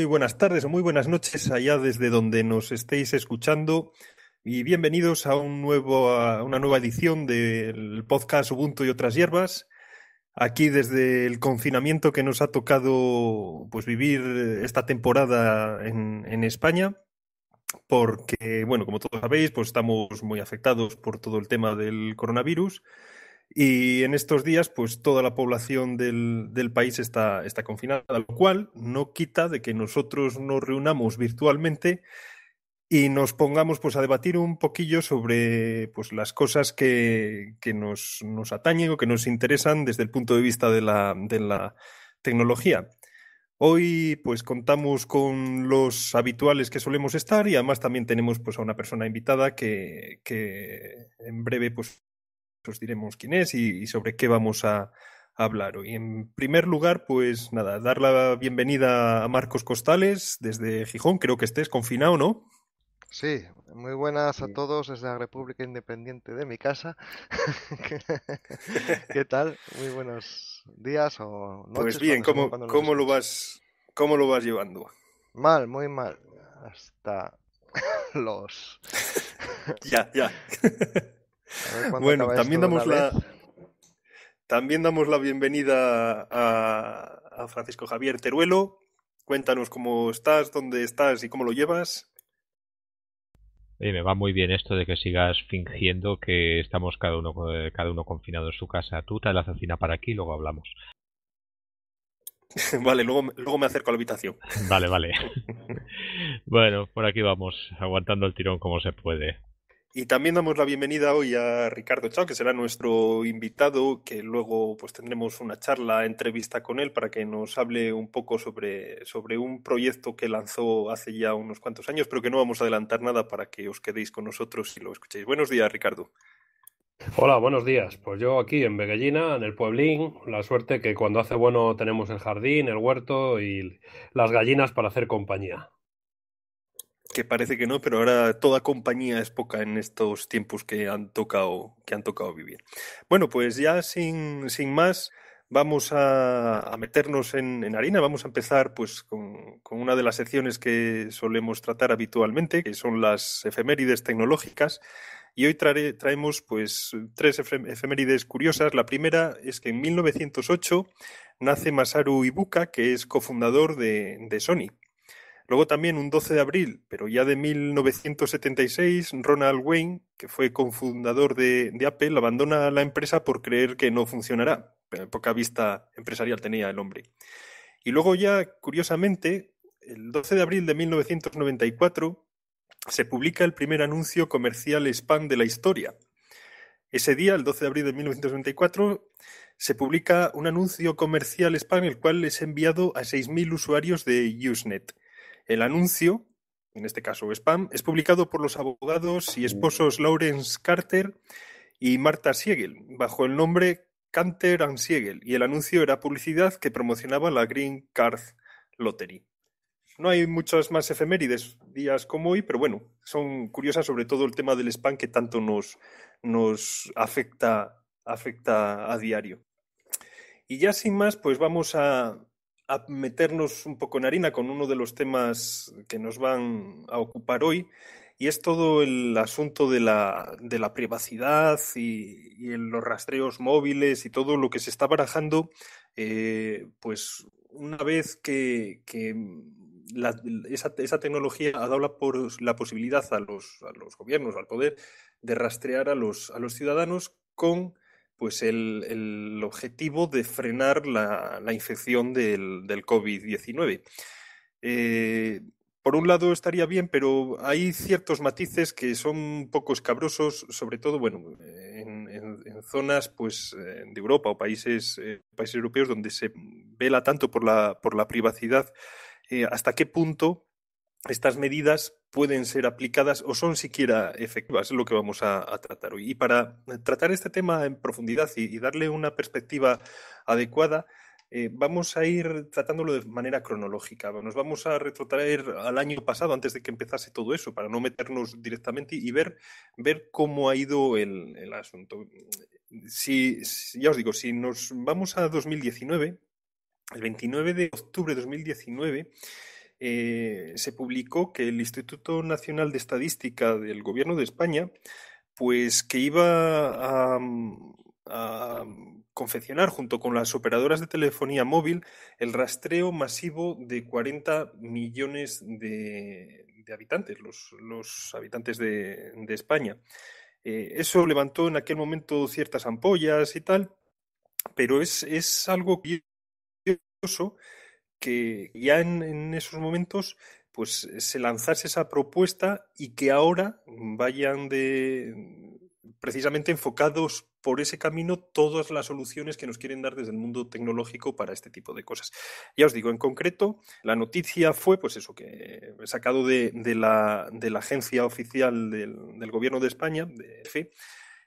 muy buenas tardes o muy buenas noches allá desde donde nos estéis escuchando y bienvenidos a, un nuevo, a una nueva edición del podcast Ubuntu y otras hierbas. Aquí desde el confinamiento que nos ha tocado pues, vivir esta temporada en, en España, porque, bueno, como todos sabéis, pues estamos muy afectados por todo el tema del coronavirus. Y en estos días, pues toda la población del, país está, está confinada, lo cual no quita de que nosotros nos reunamos virtualmente y nos pongamos pues a debatir un poquillo sobre pues las cosas que, nos, nos, atañen o que nos interesan desde el punto de vista de la, de la tecnología. Hoy pues contamos con los habituales que solemos estar y además también tenemos pues a una persona invitada que, que en breve pues os diremos quién es y, sobre qué vamos a, hablar hoy. En primer lugar, pues nada, dar la bienvenida a Marcos Costales desde Gijón, creo que estés confinado, ¿no? Sí, muy buenas a todos desde la República Independiente de mi casa. ¿Qué tal? Muy buenos días o pues noches. Pues bien, ¿cómo, cómo lo vas, ¿cómo lo vas llevando? Mal, muy mal. Hasta los... ya, ya. Bueno, también damos la... También damos la bienvenida a, Francisco Javier Teruelo. Cuéntanos cómo estás, dónde estás y cómo lo llevas. me va muy bien esto de que sigas fingiendo que estamos cada uno, eh, cada uno confinado en su casa. Tú te la cocina para aquí y luego hablamos. vale, luego, luego me acerco a la habitación. Vale, vale. bueno, por aquí vamos, aguantando el tirón como se puede. Y también damos la bienvenida hoy a Ricardo Chao, que será nuestro invitado, que luego pues tendremos una charla, entrevista con él para que nos hable un poco sobre, sobre un proyecto que lanzó hace ya unos cuantos años, pero que no vamos a adelantar nada para que os quedéis con nosotros y lo escuchéis. Buenos días, Ricardo. Hola, buenos días. Pues yo aquí en Begallina, en el pueblín, la suerte que cuando hace bueno tenemos el jardín, el huerto y las gallinas para hacer compañía que parece que no, pero ahora toda compañía es poca en estos tiempos que han tocado, que han tocado vivir. Bueno, pues ya sin, más, vamos a, meternos en, en, harina. Vamos a empezar pues con, una de las secciones que solemos tratar habitualmente, que son las efemérides tecnológicas. Y hoy traemos pues tres efemérides curiosas. La primera es que en 1908 nace Masaru Ibuka, que es cofundador de, de Sony. Luego también un 12 de abril, pero ya de 1976, Ronald Wayne, que fue cofundador de, Apple, abandona la empresa por creer que no funcionará. Poca vista empresarial tenía el hombre. Y luego ya, curiosamente, el 12 de abril de 1994 se publica el primer anuncio comercial spam de la historia. Ese día, el 12 de abril de 1994, se publica un anuncio comercial spam el cual es enviado a 6.000 usuarios de Usenet. El anuncio, en este caso spam, es publicado por los abogados y esposos Lawrence Carter y Marta Siegel, bajo el nombre Canter and Siegel, y el anuncio era publicidad que promocionaba la Green Card Lottery. No hay muchas más efemérides días como hoy, pero bueno, son curiosas sobre todo el tema del spam que tanto nos, nos afecta, afecta a diario. Y ya sin más, pues vamos a, a meternos un poco en harina con uno de los temas que nos van a ocupar hoy, y es todo el asunto de la, de la privacidad y, los rastreos móviles y todo lo que se está barajando, eh, pues una vez que, esa, esa, tecnología ha dado la, por, la posibilidad a los, a los, gobiernos, al poder, de rastrear a los, a los ciudadanos con pues el, objetivo de frenar la, infección del, COVID-19. Eh, por un lado estaría bien, pero hay ciertos matices que son un poco escabrosos, sobre todo, bueno, en, zonas pues, eh, de Europa o países, eh, países europeos donde se vela tanto por la, por la privacidad, hasta qué punto estas medidas pueden ser aplicadas o son siquiera efectivas, es lo que vamos a, tratar hoy. Y para tratar este tema en profundidad y, darle una perspectiva adecuada, eh, vamos a ir tratándolo de manera cronológica. Nos vamos a retrotraer al año pasado, antes de que empezase todo eso, para no meternos directamente y ver, cómo ha ido el, asunto. Si, ya os digo, si nos vamos a 2019, el 29 de octubre de 2019, eh, se publicó que el Instituto Nacional de Estadística del Gobierno de España, pues que iba a, mm, confeccionar junto con las operadoras de telefonía móvil el rastreo masivo de 40 millones de, habitantes, los, habitantes de, España. Eh, eso levantó en aquel momento ciertas ampollas y tal, pero es, es algo curioso que ya en, esos momentos pues se lanzase esa propuesta y que ahora vayan de precisamente enfocados por ese camino todas las soluciones que nos quieren dar desde el mundo tecnológico para este tipo de cosas. Ya os digo, en concreto, la noticia fue, pues eso, que he sacado de, de, la, de la, agencia oficial del, del, Gobierno de España, de EFE,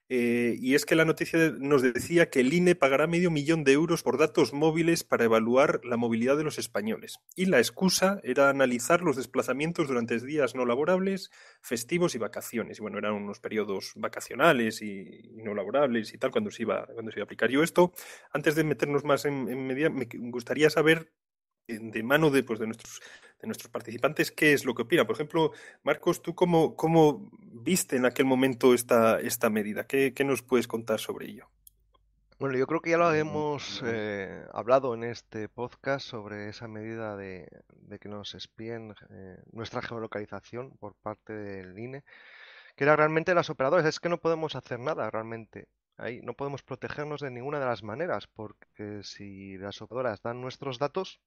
eh, y es que la noticia nos decía que el INE pagará medio millón de euros por datos móviles para evaluar la movilidad de los españoles. Y la excusa era analizar los desplazamientos durante días no laborables, festivos y vacaciones. Y bueno, eran unos periodos vacacionales y, no laborables y tal cuando se, iba, cuando se iba a aplicar. Yo esto, antes de meternos más en, en media, me gustaría saber de mano de, pues, de, nuestros, de nuestros participantes qué es lo que opinan. Por ejemplo, Marcos, ¿tú cómo, cómo viste en aquel momento esta, esta medida? ¿Qué, nos puedes contar sobre ello? Bueno, yo creo que ya lo mm, hemos eh, hablado en este podcast sobre esa medida de, que nos espíen eh, nuestra geolocalización por parte del INE, que era realmente las operadoras. Es que no podemos hacer nada realmente. Ahí no podemos protegernos de ninguna de las maneras, porque si las operadoras dan nuestros datos,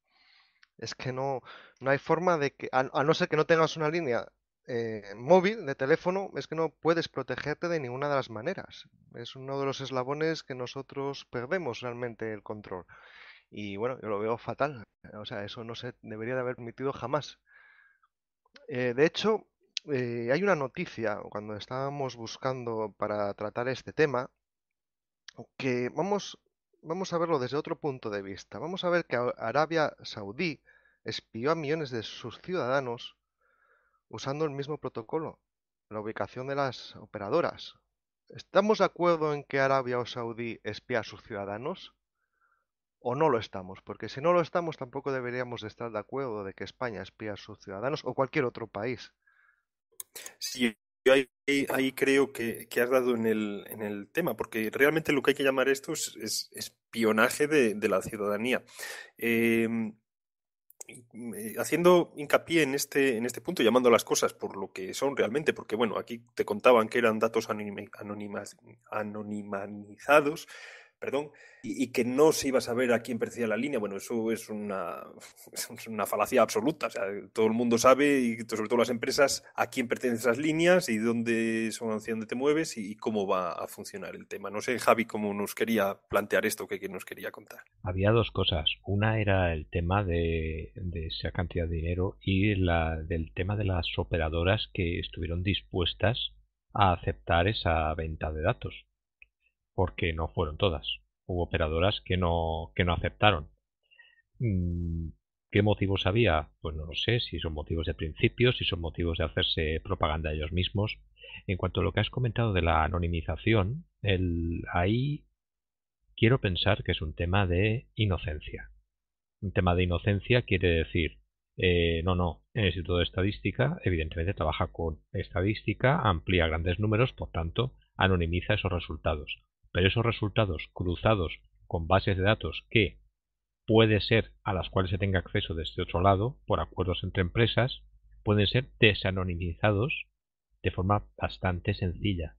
es que no, no hay forma de que, a, no ser que no tengas una línea eh, móvil de teléfono, es que no puedes protegerte de ninguna de las maneras. Es uno de los eslabones que nosotros perdemos realmente el control. Y bueno, yo lo veo fatal. O sea, eso no se debería de haber permitido jamás. Eh, de hecho, eh, hay una noticia cuando estábamos buscando para tratar este tema que vamos vamos a verlo desde otro punto de vista. Vamos a ver que Arabia Saudí espió a millones de sus ciudadanos usando el mismo protocolo, la ubicación de las operadoras. ¿Estamos de acuerdo en que Arabia o Saudí espía a sus ciudadanos? ¿O no lo estamos? Porque si no lo estamos tampoco deberíamos estar de acuerdo de que España espía a sus ciudadanos o cualquier otro país. Sí, ahí, ahí creo que, has dado en el, en el, tema, porque realmente lo que hay que llamar esto es, espionaje de, de, la ciudadanía. Em, eh, haciendo hincapié en este, en este punto, llamando las cosas por lo que son realmente, porque bueno, aquí te contaban que eran datos anonimizados, perdón, y, que no se iba a saber a quién pertenecía la línea. Bueno, eso es una, falacia absoluta. O sea, todo el mundo sabe, y sobre todo las empresas, a quién pertenecen esas líneas y dónde son, dónde te mueves y, cómo va a funcionar el tema. No sé, Javi, cómo nos quería plantear esto qué nos quería contar. Había dos cosas. Una era el tema de, de esa cantidad de dinero y la, del tema de las operadoras que estuvieron dispuestas a aceptar esa venta de datos porque no fueron todas. Hubo operadoras que no, que no aceptaron. Mm, ¿Qué motivos había? Pues no lo sé, si son motivos de principio, si son motivos de hacerse propaganda ellos mismos. En cuanto a lo que has comentado de la anonimización, el, ahí quiero pensar que es un tema de inocencia. Un tema de inocencia quiere decir, eh, no, no, el Instituto de Estadística evidentemente trabaja con estadística, amplía grandes números, por tanto, anonimiza esos resultados pero esos resultados cruzados con bases de datos que puede ser a las cuales se tenga acceso desde este otro lado por acuerdos entre empresas, pueden ser desanonimizados de forma bastante sencilla.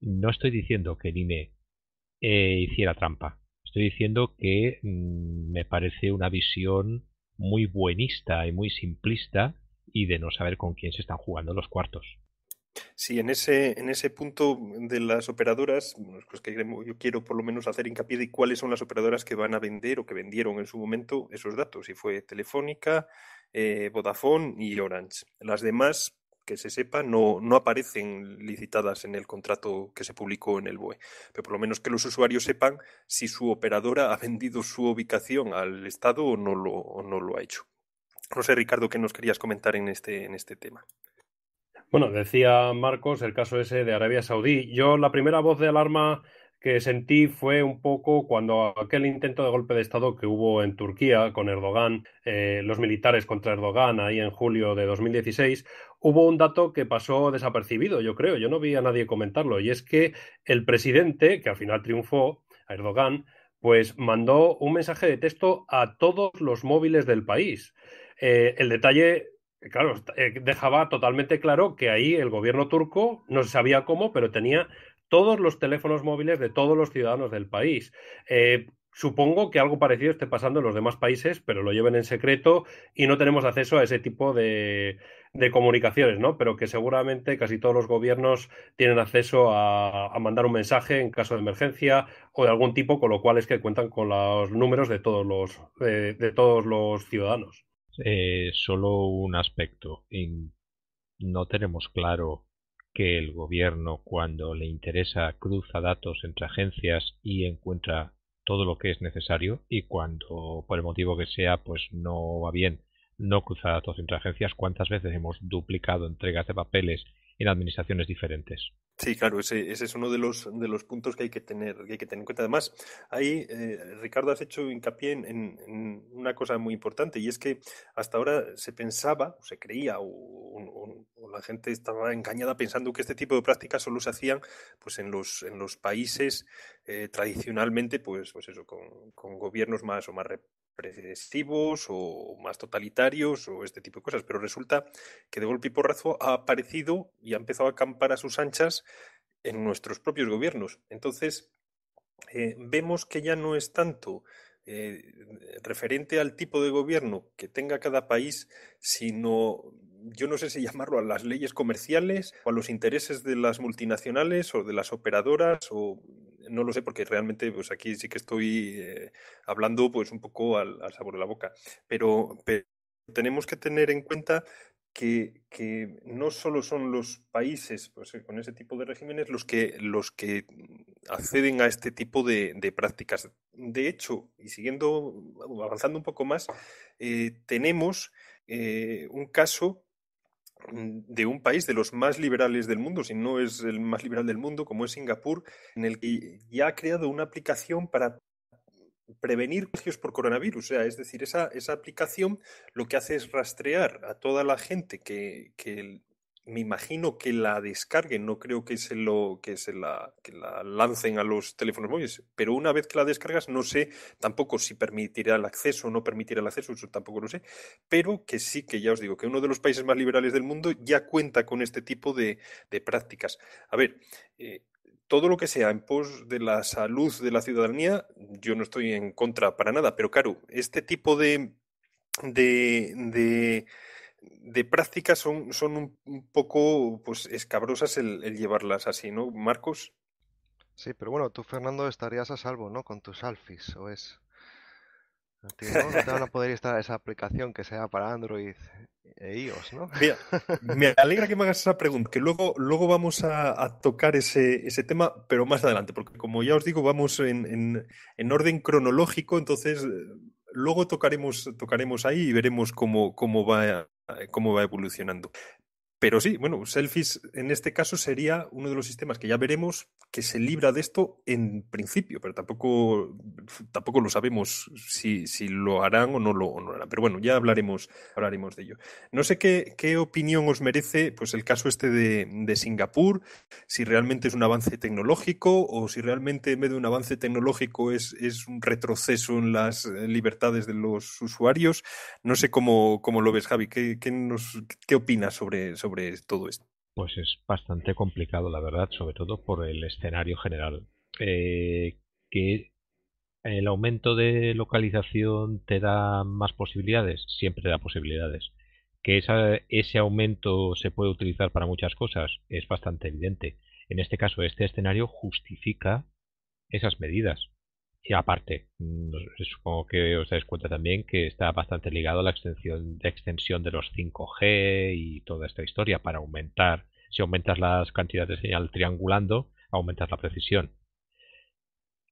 No estoy diciendo que el INE eh, hiciera trampa, estoy diciendo que mm, me parece una visión muy buenista y muy simplista y de no saber con quién se están jugando los cuartos. Sí, en ese, en ese punto de las operadoras, yo quiero por lo menos hacer hincapié de cuáles son las operadoras que van a vender o que vendieron en su momento esos datos, Si fue Telefónica, eh, Vodafone y Orange. Las demás, que se sepa, no, no aparecen licitadas en el contrato que se publicó en el BOE. Pero por lo menos que los usuarios sepan si su operadora ha vendido su ubicación al Estado o no lo, no lo ha hecho. No sé, Ricardo, qué nos querías comentar en este, en este tema. Bueno, decía Marcos el caso ese de Arabia Saudí. Yo la primera voz de alarma que sentí fue un poco cuando aquel intento de golpe de Estado que hubo en Turquía con Erdogan, eh, los militares contra Erdogan ahí en julio de 2016, hubo un dato que pasó desapercibido, yo creo, yo no vi a nadie comentarlo, y es que el presidente, que al final triunfó, a Erdogan, pues mandó un mensaje de texto a todos los móviles del país. Eh, el detalle eh, claro, eh, dejaba totalmente claro que ahí el gobierno turco no se sabía cómo, pero tenía todos los teléfonos móviles de todos los ciudadanos del país. Eh, supongo que algo parecido esté pasando en los demás países, pero lo lleven en secreto y no tenemos acceso a ese tipo de, comunicaciones, ¿no? Pero que seguramente casi todos los gobiernos tienen acceso a, mandar un mensaje en caso de emergencia o de algún tipo, con lo cual es que cuentan con los números de todos los, de todos los ciudadanos eh, solo un aspecto. no tenemos claro que el gobierno, cuando le interesa, cruza datos entre agencias y encuentra todo lo que es necesario y cuando, por el motivo que sea, pues no va bien, no cruza datos entre agencias. ¿Cuántas veces hemos duplicado entregas de papeles en administraciones diferentes. Sí, claro, ese, es uno de los, de los puntos que hay que tener, que hay que tener en cuenta. Además, ahí, eh, Ricardo, has hecho hincapié en, una cosa muy importante y es que hasta ahora se pensaba, o se creía, o, la gente estaba engañada pensando que este tipo de prácticas solo se hacían pues, en, los, en los países eh, tradicionalmente, pues, pues eso, con, con, gobiernos más o más o más totalitarios o este tipo de cosas, pero resulta que de golpe y porrazo ha aparecido y ha empezado a acampar a sus anchas en nuestros propios gobiernos. Entonces, eh, vemos que ya no es tanto eh, referente al tipo de gobierno que tenga cada país, sino yo no sé si llamarlo a las leyes comerciales o a los intereses de las multinacionales o de las operadoras o no lo sé porque realmente pues aquí sí que estoy eh, hablando pues un poco al, sabor de la boca, pero, tenemos que tener en cuenta que, no solo son los países pues, eh, con ese tipo de regímenes los que, los que acceden a este tipo de, prácticas. De hecho, y siguiendo, avanzando un poco más, eh, tenemos un caso Mm, de un país de los más liberales del mundo, si no es el más liberal del mundo, como es Singapur, en el que ya ha creado una aplicación para prevenir contagios por coronavirus. O sea, es decir, esa, aplicación lo que hace es rastrear a toda la gente que me imagino que la descarguen, no creo que se lo que se la, lancen a los teléfonos móviles, pero una vez que la descargas no sé tampoco si permitirá el acceso o no permitirá el acceso, eso tampoco lo sé, pero que sí que ya os digo que uno de los países más liberales del mundo ya cuenta con este tipo de, prácticas. A ver, eh, todo lo que sea en pos de la salud de la ciudadanía, yo no estoy en contra para nada, pero claro, este tipo de, de, de de práctica son, son un, poco pues escabrosas el, llevarlas así, ¿no, Marcos? Sí, pero bueno, tú, Fernando, estarías a salvo, ¿no? Con tus alfis, ¿o es? ¿no? te van a poder instalar esa aplicación que sea para Android e iOS, ¿no? Mira, me alegra que me hagas esa pregunta, que luego, luego vamos a, tocar ese, ese, tema, pero más adelante, porque como ya os digo, vamos en, en orden cronológico, entonces eh, luego tocaremos, tocaremos ahí y veremos cómo, cómo va eh, cómo va evolucionando. Pero sí, bueno, Selfies en este caso sería uno de los sistemas que ya veremos que se libra de esto en principio, pero tampoco, tampoco lo sabemos si, lo harán o no lo, harán. Pero bueno, ya hablaremos, hablaremos de ello. No sé qué, opinión os merece pues, el caso este de, Singapur, si realmente es un avance tecnológico o si realmente en vez de un avance tecnológico es, un retroceso en las libertades de los usuarios. No sé cómo, cómo lo ves, Javi. ¿Qué, nos, qué opinas sobre, sobre sobre todo esto? Pues es bastante complicado, la verdad, sobre todo por el escenario general. Eh, que el aumento de localización te da más posibilidades, siempre te da posibilidades. Que ese aumento se puede utilizar para muchas cosas es bastante evidente. En este caso, este escenario justifica esas medidas. Y aparte, mm, eh, supongo que os dais cuenta también que está bastante ligado a la extensión, extensión de los 5G y toda esta historia para aumentar, si aumentas las cantidades de señal triangulando, aumentas la precisión.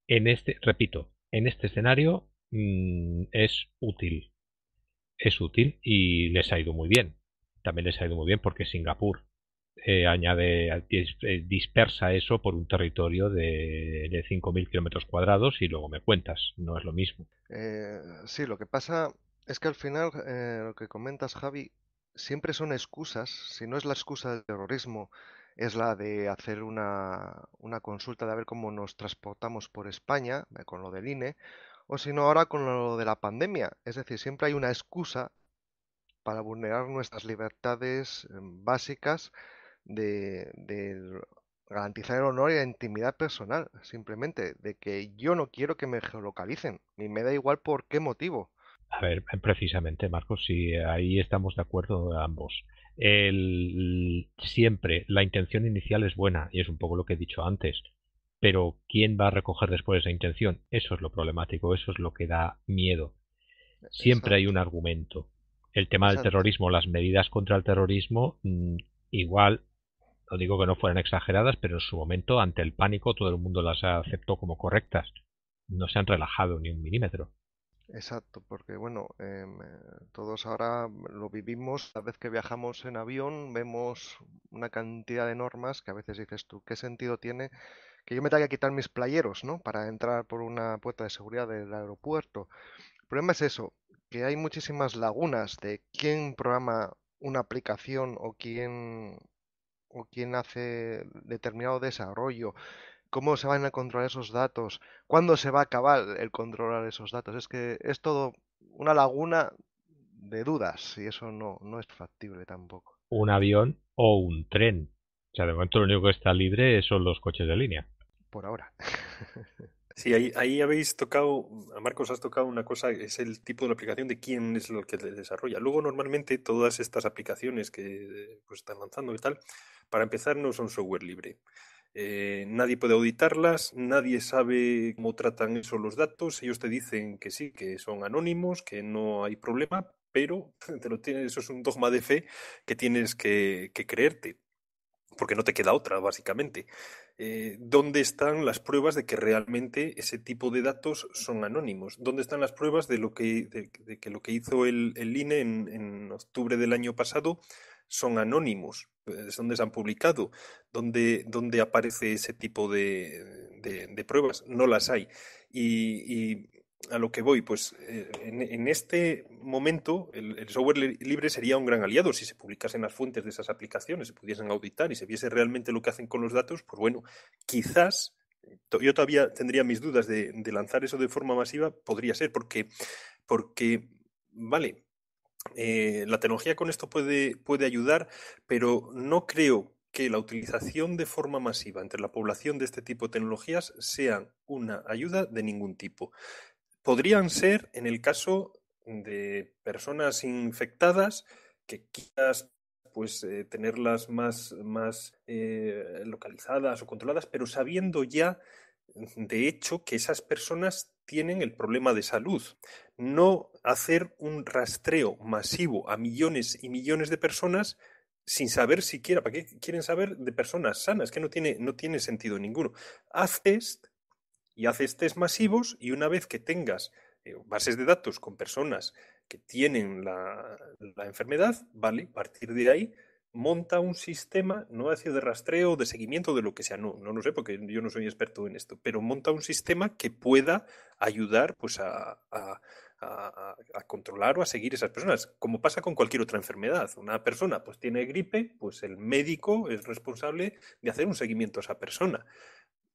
En este, repito, en este escenario mm, es útil. Es útil y les ha ido muy bien. También les ha ido muy bien porque Singapur eh, añade, eh, dispersa eso por un territorio de, de 5.000 kilómetros cuadrados y luego me cuentas, no es lo mismo. Eh, sí, lo que pasa es que al final lo que comentas, Javi, siempre son excusas, si no es la excusa del terrorismo, es la de hacer una, una consulta de a ver cómo nos transportamos por España con lo del INE, o si no ahora con lo de la pandemia. Es decir, siempre hay una excusa para vulnerar nuestras libertades mm, básicas de, garantizar el honor y la intimidad personal, simplemente, de que yo no quiero que me geolocalicen, ni me da igual por qué motivo. A ver, eh, precisamente, Marcos, si ahí estamos de acuerdo ambos. El, siempre la intención inicial es buena, y es un poco lo que he dicho antes, pero ¿quién va a recoger después esa intención? Eso es lo problemático, eso es lo que da miedo. Siempre hay un argumento. El tema del terrorismo, las medidas contra el terrorismo, mm, igual no digo que no fueran exageradas, pero en su momento, ante el pánico, todo el mundo las aceptó como correctas. No se han relajado ni un milímetro. Exacto, porque bueno, em, eh, todos ahora lo vivimos, cada vez que viajamos en avión vemos una cantidad de normas que a veces dices tú, ¿qué sentido tiene que yo me tenga que quitar mis playeros, ¿no? Para entrar por una puerta de seguridad del aeropuerto. El problema es eso, que hay muchísimas lagunas de quién programa una aplicación o quién o quién hace determinado desarrollo, cómo se van a controlar esos datos, cuándo se va a acabar el controlar esos datos. Es que es todo una laguna de dudas y eso no, no es factible tampoco. Un avión o un tren. O sea, de momento lo único que está libre son los coches de línea. Por ahora. Sí, ahí, ahí, habéis tocado, mm, a Marcos has tocado una cosa, es el tipo de aplicación de quién es el que desarrolla. Luego, normalmente, todas estas aplicaciones que pues, están lanzando y tal, para empezar, no son software libre. Eh, nadie puede auditarlas, nadie sabe cómo tratan eso los datos. Ellos te dicen que sí, que son anónimos, que no hay problema, pero te lo eso es un dogma de fe que tienes que, que creerte, porque no te queda otra, básicamente. Eh, dónde están las pruebas de que realmente ese tipo de datos son anónimos, dónde están las pruebas de, lo que, lo que hizo el, el INE en, octubre del año pasado son anónimos, pues, dónde donde se han publicado, ¿Dónde aparece ese tipo de, pruebas, no las hay. y, a lo que voy, pues eh, en, este momento el, software libre sería un gran aliado si se publicasen las fuentes de esas aplicaciones, se pudiesen auditar y se viese realmente lo que hacen con los datos, pues bueno, quizás yo todavía tendría mis dudas de, lanzar eso de forma masiva, podría ser, porque, porque vale, eh, la tecnología con esto puede, puede ayudar, pero no creo que la utilización de forma masiva entre la población de este tipo de tecnologías sea una ayuda de ningún tipo podrían ser en el caso de personas infectadas que quizás pues eh, tenerlas más, más eh, localizadas o controladas, pero sabiendo ya de hecho que esas personas tienen el problema de salud. No hacer un rastreo masivo a millones y millones de personas sin saber siquiera, ¿para qué quieren saber de personas sanas? Que no tiene, no tiene sentido ninguno. Haces y haces test masivos y una vez que tengas eh, bases de datos con personas que tienen la, enfermedad, vale, a partir de ahí monta un sistema, no hace de rastreo, de seguimiento, de lo que sea, no, no lo sé porque yo no soy experto en esto, pero monta un sistema que pueda ayudar pues a, controlar o a seguir esas personas, como pasa con cualquier otra enfermedad. Una persona pues tiene gripe, pues el médico es responsable de hacer un seguimiento a esa persona.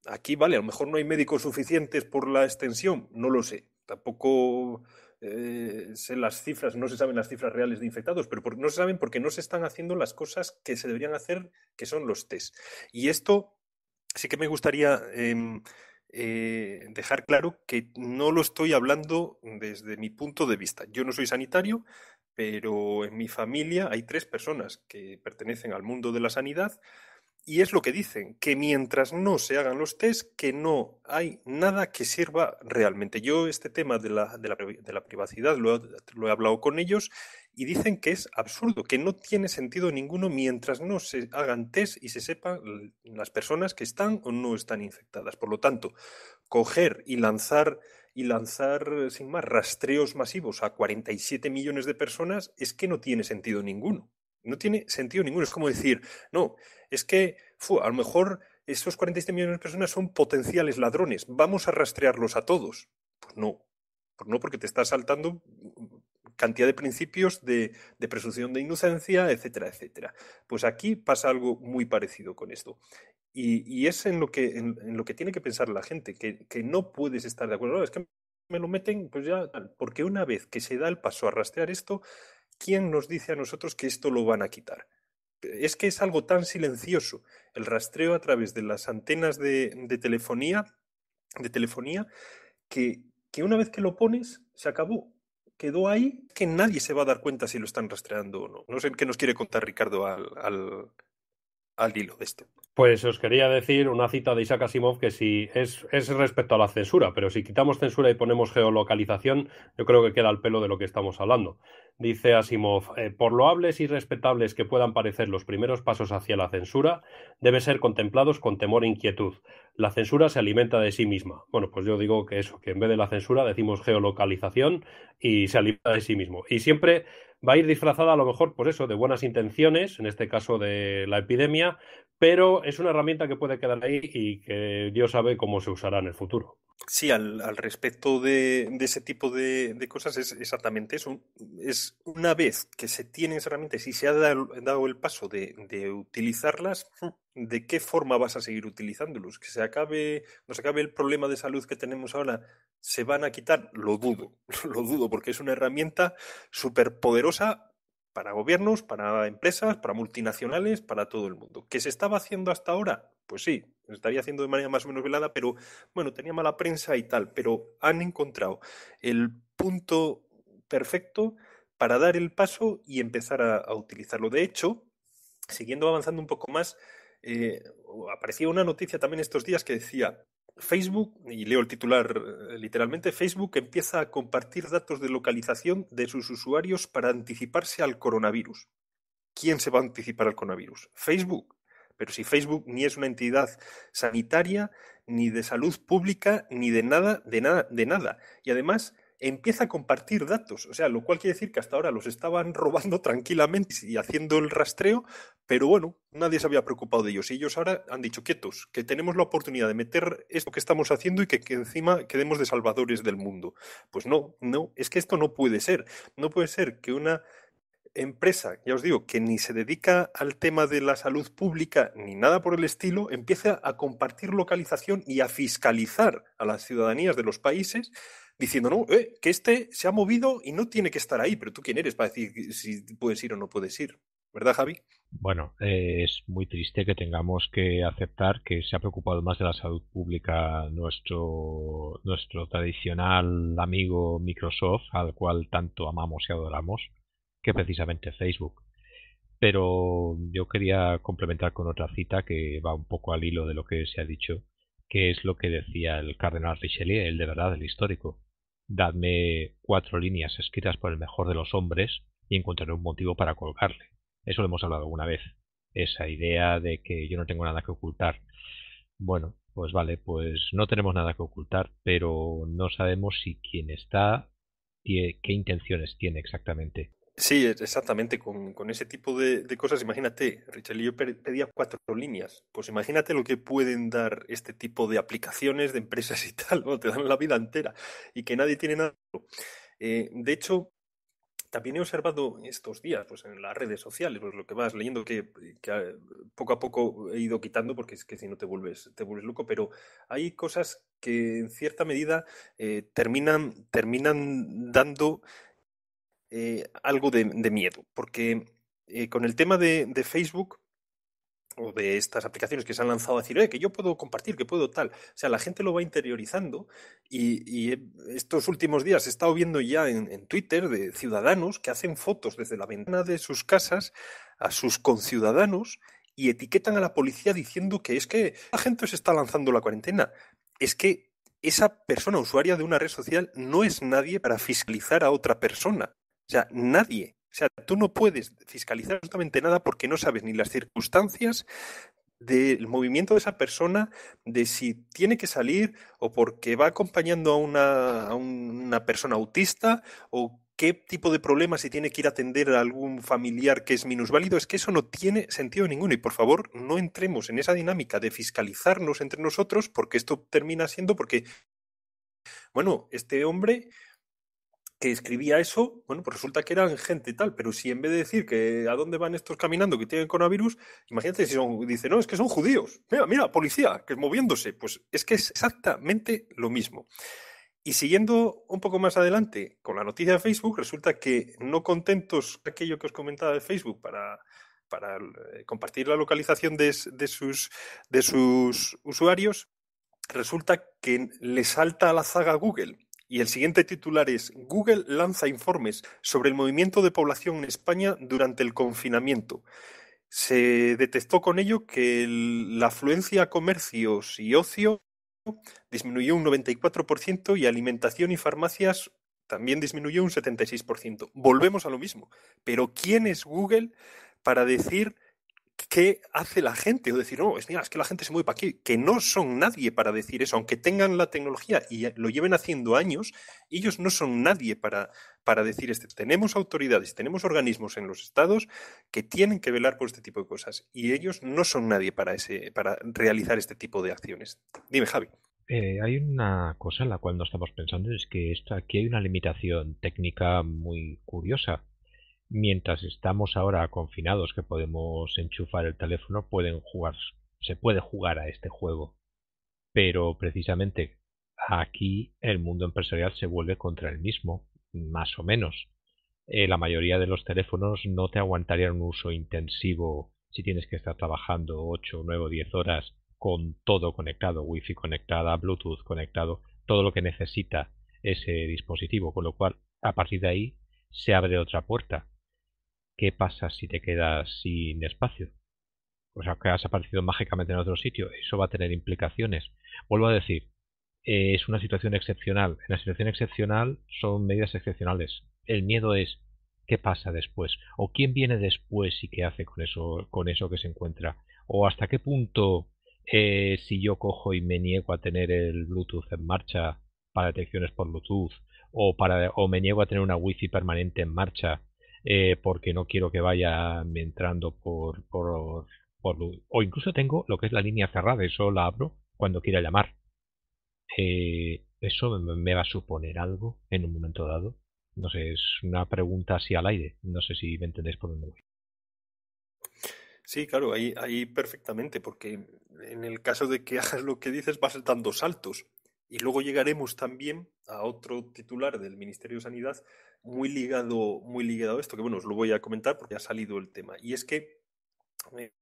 Aquí, vale, a lo mejor no hay médicos suficientes por la extensión, no lo sé. Tampoco eh, sé las cifras, no se saben las cifras reales de infectados, pero no se saben porque no se están haciendo las cosas que se deberían hacer, que son los test. Y esto sí que me gustaría em, eh, dejar claro que no lo estoy hablando desde mi punto de vista. Yo no soy sanitario, pero en mi familia hay tres personas que pertenecen al mundo de la sanidad y es lo que dicen, que mientras no se hagan los test, que no hay nada que sirva realmente. Yo este tema de la, de la, privacidad lo, he hablado con ellos y dicen que es absurdo, que no tiene sentido ninguno mientras no se hagan test y se sepan las personas que están o no están infectadas. Por lo tanto, coger y lanzar y lanzar sin más rastreos masivos a 47 millones de personas es que no tiene sentido ninguno. No tiene sentido ninguno. Es como decir, no, es que a lo mejor esos 47 millones de personas son potenciales ladrones, vamos a rastrearlos a todos. Pues no, pues no porque te estás saltando cantidad de principios de, de, presunción de inocencia, etcétera, etcétera. Pues aquí pasa algo muy parecido con esto. Y, es en lo, que, lo que tiene que pensar la gente, que, que no puedes estar de acuerdo. es que me lo meten, pues ya, porque una vez que se da el paso a rastrear esto, ¿quién nos dice a nosotros que esto lo van a quitar? Es que es algo tan silencioso el rastreo a través de las antenas de, telefonía, de telefonía, que, que una vez que lo pones, se acabó quedó ahí que nadie se va a dar cuenta si lo están rastreando o no. No sé qué nos quiere contar Ricardo al, al hilo de este. Pues os quería decir una cita de Isaac Asimov que si es, es respecto a la censura, pero si quitamos censura y ponemos geolocalización, yo creo que queda al pelo de lo que estamos hablando. Dice Asimov, eh, por loables y respetables que puedan parecer los primeros pasos hacia la censura, deben ser contemplados con temor e inquietud. La censura se alimenta de sí misma. Bueno, pues yo digo que eso, que en vez de la censura decimos geolocalización y se alimenta de sí mismo. Y siempre va a ir disfrazada a lo mejor, por pues eso, de buenas intenciones, en este caso de la epidemia, pero es una herramienta que puede quedar ahí y que Dios sabe cómo se usará en el futuro. Sí, al, respecto de, ese tipo de, cosas es exactamente eso. Es una vez que se tienen esas herramientas y se ha dado, el paso de, utilizarlas, ¿de qué forma vas a seguir utilizándolos? Que se acabe, acabe el problema de salud que tenemos ahora, ¿se van a quitar? Lo dudo, lo dudo, porque es una herramienta súper poderosa para gobiernos, para empresas, para multinacionales, para todo el mundo. ¿Qué se estaba haciendo hasta ahora? Pues sí, se estaría haciendo de manera más o menos velada, pero bueno, tenía mala prensa y tal, pero han encontrado el punto perfecto para dar el paso y empezar a, utilizarlo. De hecho, siguiendo avanzando un poco más, eh, aparecía una noticia también estos días que decía, Facebook, y leo el titular eh, literalmente, Facebook empieza a compartir datos de localización de sus usuarios para anticiparse al coronavirus. ¿Quién se va a anticipar al coronavirus? Facebook. Pero si Facebook ni es una entidad sanitaria, ni de salud pública, ni de nada, de nada, de nada. Y además empieza a compartir datos, o sea, lo cual quiere decir que hasta ahora los estaban robando tranquilamente y haciendo el rastreo, pero bueno, nadie se había preocupado de ellos y ellos ahora han dicho quietos, que tenemos la oportunidad de meter esto que estamos haciendo y que, encima quedemos de salvadores del mundo. Pues no, no, es que esto no puede ser, no puede ser que una empresa, ya os digo, que ni se dedica al tema de la salud pública ni nada por el estilo, empiece a compartir localización y a fiscalizar a las ciudadanías de los países diciendo, no, eh, que este se ha movido y no tiene que estar ahí, pero tú quién eres para decir si puedes ir o no puedes ir. ¿Verdad, Javi? Bueno, eh, es muy triste que tengamos que aceptar que se ha preocupado más de la salud pública nuestro, nuestro tradicional amigo Microsoft, al cual tanto amamos y adoramos, que precisamente Facebook. Pero yo quería complementar con otra cita que va un poco al hilo de lo que se ha dicho que es lo que decía el cardenal Richelieu, el de verdad, el histórico. Dadme cuatro líneas escritas por el mejor de los hombres y encontraré un motivo para colgarle. Eso lo hemos hablado alguna vez. Esa idea de que yo no tengo nada que ocultar. Bueno, pues vale, pues no tenemos nada que ocultar, pero no sabemos si quien está, qué intenciones tiene exactamente. Sí, exactamente, con, ese tipo de, cosas, imagínate, Richard, yo pedía cuatro líneas, pues imagínate lo que pueden dar este tipo de aplicaciones de empresas y tal, ¿no? te dan la vida entera y que nadie tiene nada. Eh, de hecho, también he observado estos días, pues en las redes sociales, pues lo que vas leyendo que, ah, poco a poco he ido quitando porque es que si no te vuelves, te vuelves loco, pero hay cosas que en cierta medida eh, terminan, terminan dando eh, algo de, miedo, porque eh, con el tema de, Facebook o de estas aplicaciones que se han lanzado a decir, eh, que yo puedo compartir, que puedo tal. O sea, la gente lo va interiorizando y, eh, estos últimos días he estado viendo ya en, en Twitter de ciudadanos que hacen fotos desde la ventana de sus casas a sus conciudadanos y etiquetan a la policía diciendo que es que la gente se está lanzando la cuarentena. Es que esa persona usuaria de una red social no es nadie para fiscalizar a otra persona. O sea, nadie. O sea, tú no puedes fiscalizar absolutamente nada porque no sabes ni las circunstancias del movimiento de esa persona, de si tiene que salir o porque va acompañando a una, a una persona autista o qué tipo de problema si tiene que ir a atender a algún familiar que es minusválido, es que eso no tiene sentido ninguno. Y por favor, no entremos en esa dinámica de fiscalizarnos entre nosotros, porque esto termina siendo porque, bueno, este hombre que escribía eso, bueno, pues resulta que eran gente y tal, pero si en vez de decir que a dónde van estos caminando que tienen coronavirus, imagínate si son, no, es que son judíos, mira, mira, policía, que es moviéndose, pues es que es exactamente lo mismo. Y siguiendo un poco más adelante con la noticia de Facebook, resulta que no contentos aquello que os comentaba de Facebook para, para eh, compartir la localización de, sus, de sus usuarios, resulta que le salta a la zaga Google y el siguiente titular es Google lanza informes sobre el movimiento de población en España durante el confinamiento. Se detectó con ello que la afluencia a comercios y ocio disminuyó un 94% y alimentación y farmacias también disminuyó un 76%. Volvemos a lo mismo. Pero ¿quién es Google para decir qué hace la gente, o decir, no, es, que la gente se mueve para aquí, que no son nadie para decir eso, aunque tengan la tecnología y lo lleven haciendo años, ellos no son nadie para, para decir esto. Tenemos autoridades, tenemos organismos en los estados que tienen que velar por este tipo de cosas y ellos no son nadie para, ese, para realizar este tipo de acciones. Dime, Javi. Eh, hay una cosa en la cual no estamos pensando, es que aquí hay una limitación técnica muy curiosa mientras estamos ahora confinados que podemos enchufar el teléfono, pueden jugar, se puede jugar a este juego. Pero precisamente aquí el mundo empresarial se vuelve contra el mismo, más o menos. Eh, la mayoría de los teléfonos no te aguantarían un uso intensivo si tienes que estar trabajando ocho, nueve o 10 horas con todo conectado, wifi conectada, bluetooth conectado, todo lo que necesita ese dispositivo, con lo cual a partir de ahí se abre otra puerta ¿qué pasa si te quedas sin espacio? O sea, que has aparecido mágicamente en otro sitio. Eso va a tener implicaciones. Vuelvo a decir, eh, es una situación excepcional. En la situación excepcional son medidas excepcionales. El miedo es qué pasa después o quién viene después y qué hace con eso, con eso que se encuentra o hasta qué punto eh, si yo cojo y me niego a tener el Bluetooth en marcha para detecciones por Bluetooth o para o me niego a tener una wifi permanente en marcha eh, porque no quiero que vaya entrando por, por, O incluso tengo lo que es la línea cerrada, eso la abro cuando quiera llamar. Eh, ¿Eso me va a suponer algo en un momento dado? No sé, es una pregunta así al aire. No sé si me entendéis por dónde voy. Sí, claro, ahí, ahí perfectamente, porque en el caso de que hagas lo que dices vas dando saltos. Y luego llegaremos también a otro titular del Ministerio de Sanidad muy ligado, muy ligado a esto, que bueno, os lo voy a comentar porque ha salido el tema. Y es que eh,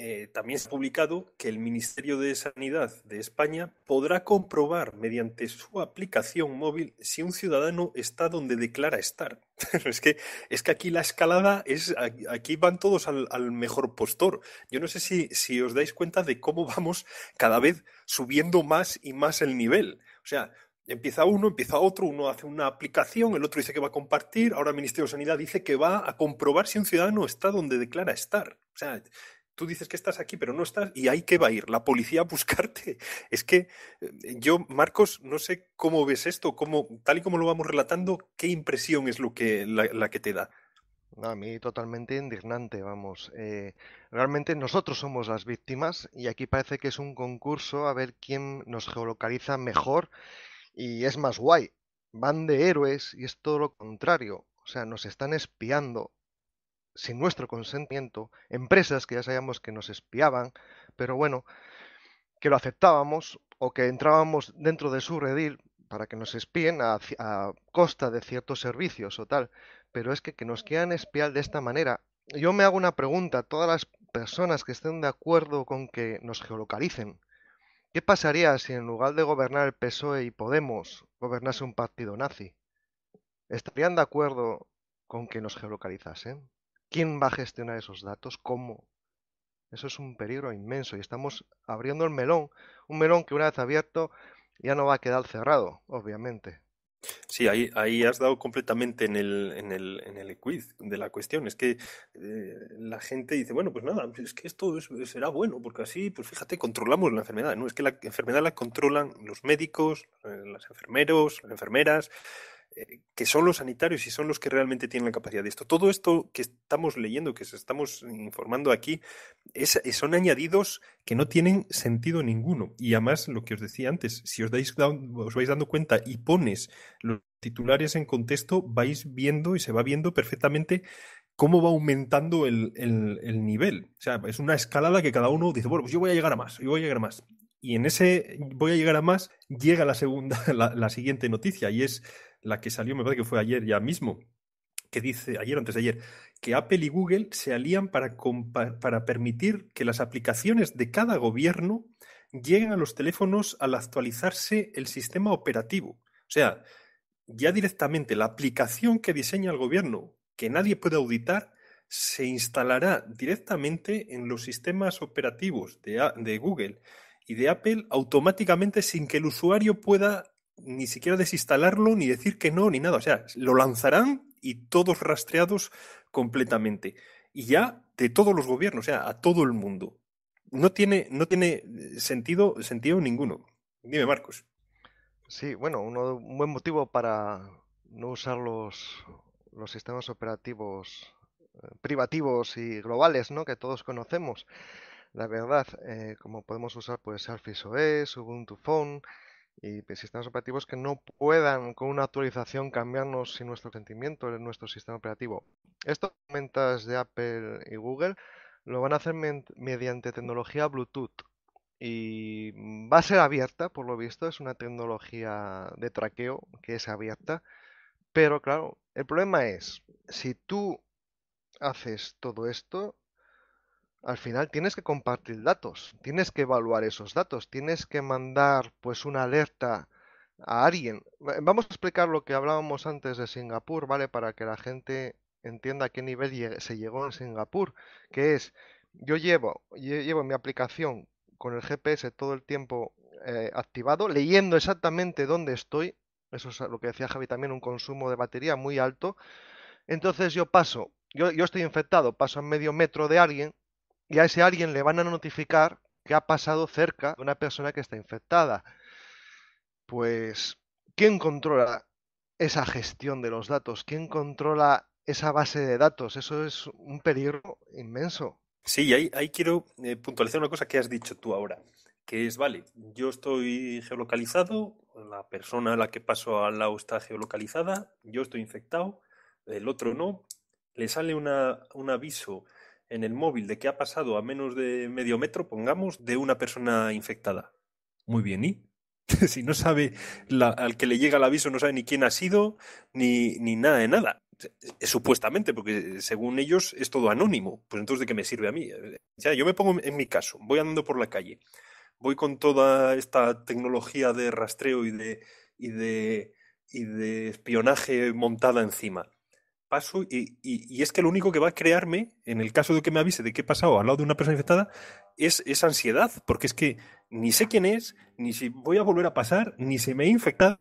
eh, también se ha publicado que el Ministerio de Sanidad de España podrá comprobar mediante su aplicación móvil si un ciudadano está donde declara estar. es, que, es que aquí la escalada es, aquí van todos al, mejor postor. Yo no sé si, si os dais cuenta de cómo vamos cada vez subiendo más y más el nivel. O sea, Empieza uno, empieza otro, uno hace una aplicación, el otro dice que va a compartir, ahora el Ministerio de Sanidad dice que va a comprobar si un ciudadano está donde declara estar. O sea, tú dices que estás aquí, pero no estás, y hay que va a ir la policía a buscarte. Es que eh, yo, Marcos, no sé cómo ves esto, cómo, tal y como lo vamos relatando, ¿qué impresión es lo que, la, que te da? a mí totalmente indignante, vamos. Eh, realmente nosotros somos las víctimas y aquí parece que es un concurso a ver quién nos geolocaliza mejor y es más guay. Van de héroes y es todo lo contrario. O sea, nos están espiando sin nuestro consentimiento, empresas que ya sabíamos que nos espiaban, pero bueno, que lo aceptábamos o que entrábamos dentro de su redil para que nos espíen a, costa de ciertos servicios o tal. Pero es que que nos quieran espiar de esta manera, yo me hago una pregunta a todas las personas que estén de acuerdo con que nos geolocalicen. ¿Qué pasaría si en lugar de gobernar el PSOE y Podemos gobernase un partido nazi? ¿Estarían de acuerdo con que nos geolocalizasen? ¿Quién va a gestionar esos datos? ¿Cómo? Eso es un peligro inmenso y estamos abriendo el melón, un melón que una vez abierto ya no va a quedar cerrado, obviamente. Sí, ahí, ahí has dado completamente en el, en, el, quiz de la cuestión. Es que eh, la gente dice, bueno, pues nada, es que esto será bueno, porque así, pues fíjate, controlamos la enfermedad. No, es que la enfermedad la controlan los médicos, eh, los enfermeros, las enfermeras, eh, que son los sanitarios y son los que realmente tienen la capacidad de esto. Todo esto que estamos leyendo, que estamos informando aquí, es, eh, son añadidos que no tienen sentido ninguno. Y además, lo que os decía antes, si os, dais, os vais dando cuenta y pones los titulares en contexto, vais viendo y se va viendo perfectamente cómo va aumentando el, nivel. O sea, es una escalada que cada uno dice, bueno, pues yo voy a llegar a más, yo voy a llegar a más. Y en ese voy a llegar a más, llega la segunda, la siguiente noticia, y es la que salió, me parece que fue ayer ya mismo, que dice, ayer o antes de ayer, que Apple y Google se alían para, para permitir que las aplicaciones de cada gobierno lleguen a los teléfonos al actualizarse el sistema operativo. O sea, ya directamente la aplicación que diseña el gobierno, que nadie puede auditar, se instalará directamente en los sistemas operativos de Google y de Apple automáticamente sin que el usuario pueda ni siquiera desinstalarlo, ni decir que no, ni nada. O sea, lo lanzarán y todos rastreados completamente. Y ya de todos los gobiernos, o sea, a todo el mundo. No tiene, no tiene eh, sentido, sentido ninguno. Dime, Marcos. Sí, bueno, uno, un buen motivo para no usar los, los sistemas operativos eh, privativos y globales, ¿no? Que todos conocemos. La verdad, eh, como podemos usar pues Surface OS, Ubuntu Phone, y pues, sistemas operativos que no puedan con una actualización cambiarnos sin nuestro sentimiento en nuestro sistema operativo. Estas ventas de Apple y Google lo van a hacer mediante tecnología Bluetooth y mm, va a ser abierta, por lo visto, es una tecnología de traqueo que es abierta, pero claro, el problema es si tú haces todo esto al final tienes que compartir datos, tienes que evaluar esos datos, tienes que mandar pues una alerta a alguien. Vamos a explicar lo que hablábamos antes de Singapur, ¿vale? Para que la gente entienda a qué nivel se llegó en Singapur, que es, yo llevo, mi aplicación con el GPS todo el tiempo eh, activado, leyendo exactamente dónde estoy, eso es lo que decía Javi también, un consumo de batería muy alto, entonces yo paso, yo, yo estoy infectado, paso a medio metro de alguien, y a ese alguien le van a notificar que ha pasado cerca de una persona que está infectada. Pues, ¿quién controla esa gestión de los datos? ¿Quién controla esa base de datos? Eso es un peligro inmenso. Sí, ahí, quiero eh, puntualizar una cosa que has dicho tú ahora, que es, vale, yo estoy geolocalizado, la persona a la que paso al lado está geolocalizada, yo estoy infectado, el otro no, le sale un aviso en el móvil de que ha pasado a menos de medio metro, pongamos, de una persona infectada. Muy bien, ¿y? si no sabe, al que le llega el aviso no sabe ni quién ha sido, ni, ni nada de nada. E-, e-, supuestamente, porque eh, según ellos es todo anónimo. Pues entonces, ¿de qué me sirve a mí? Eh, ya, yo me pongo en mi caso, voy andando por la calle, voy con toda esta tecnología de rastreo y de, y de, y de espionaje montada encima paso y, y, es que lo único que va a crearme, en el caso de que me avise de que he pasado al lado de una persona infectada, es esa ansiedad, porque es que ni sé quién es, ni si voy a volver a pasar, ni si me he infectado.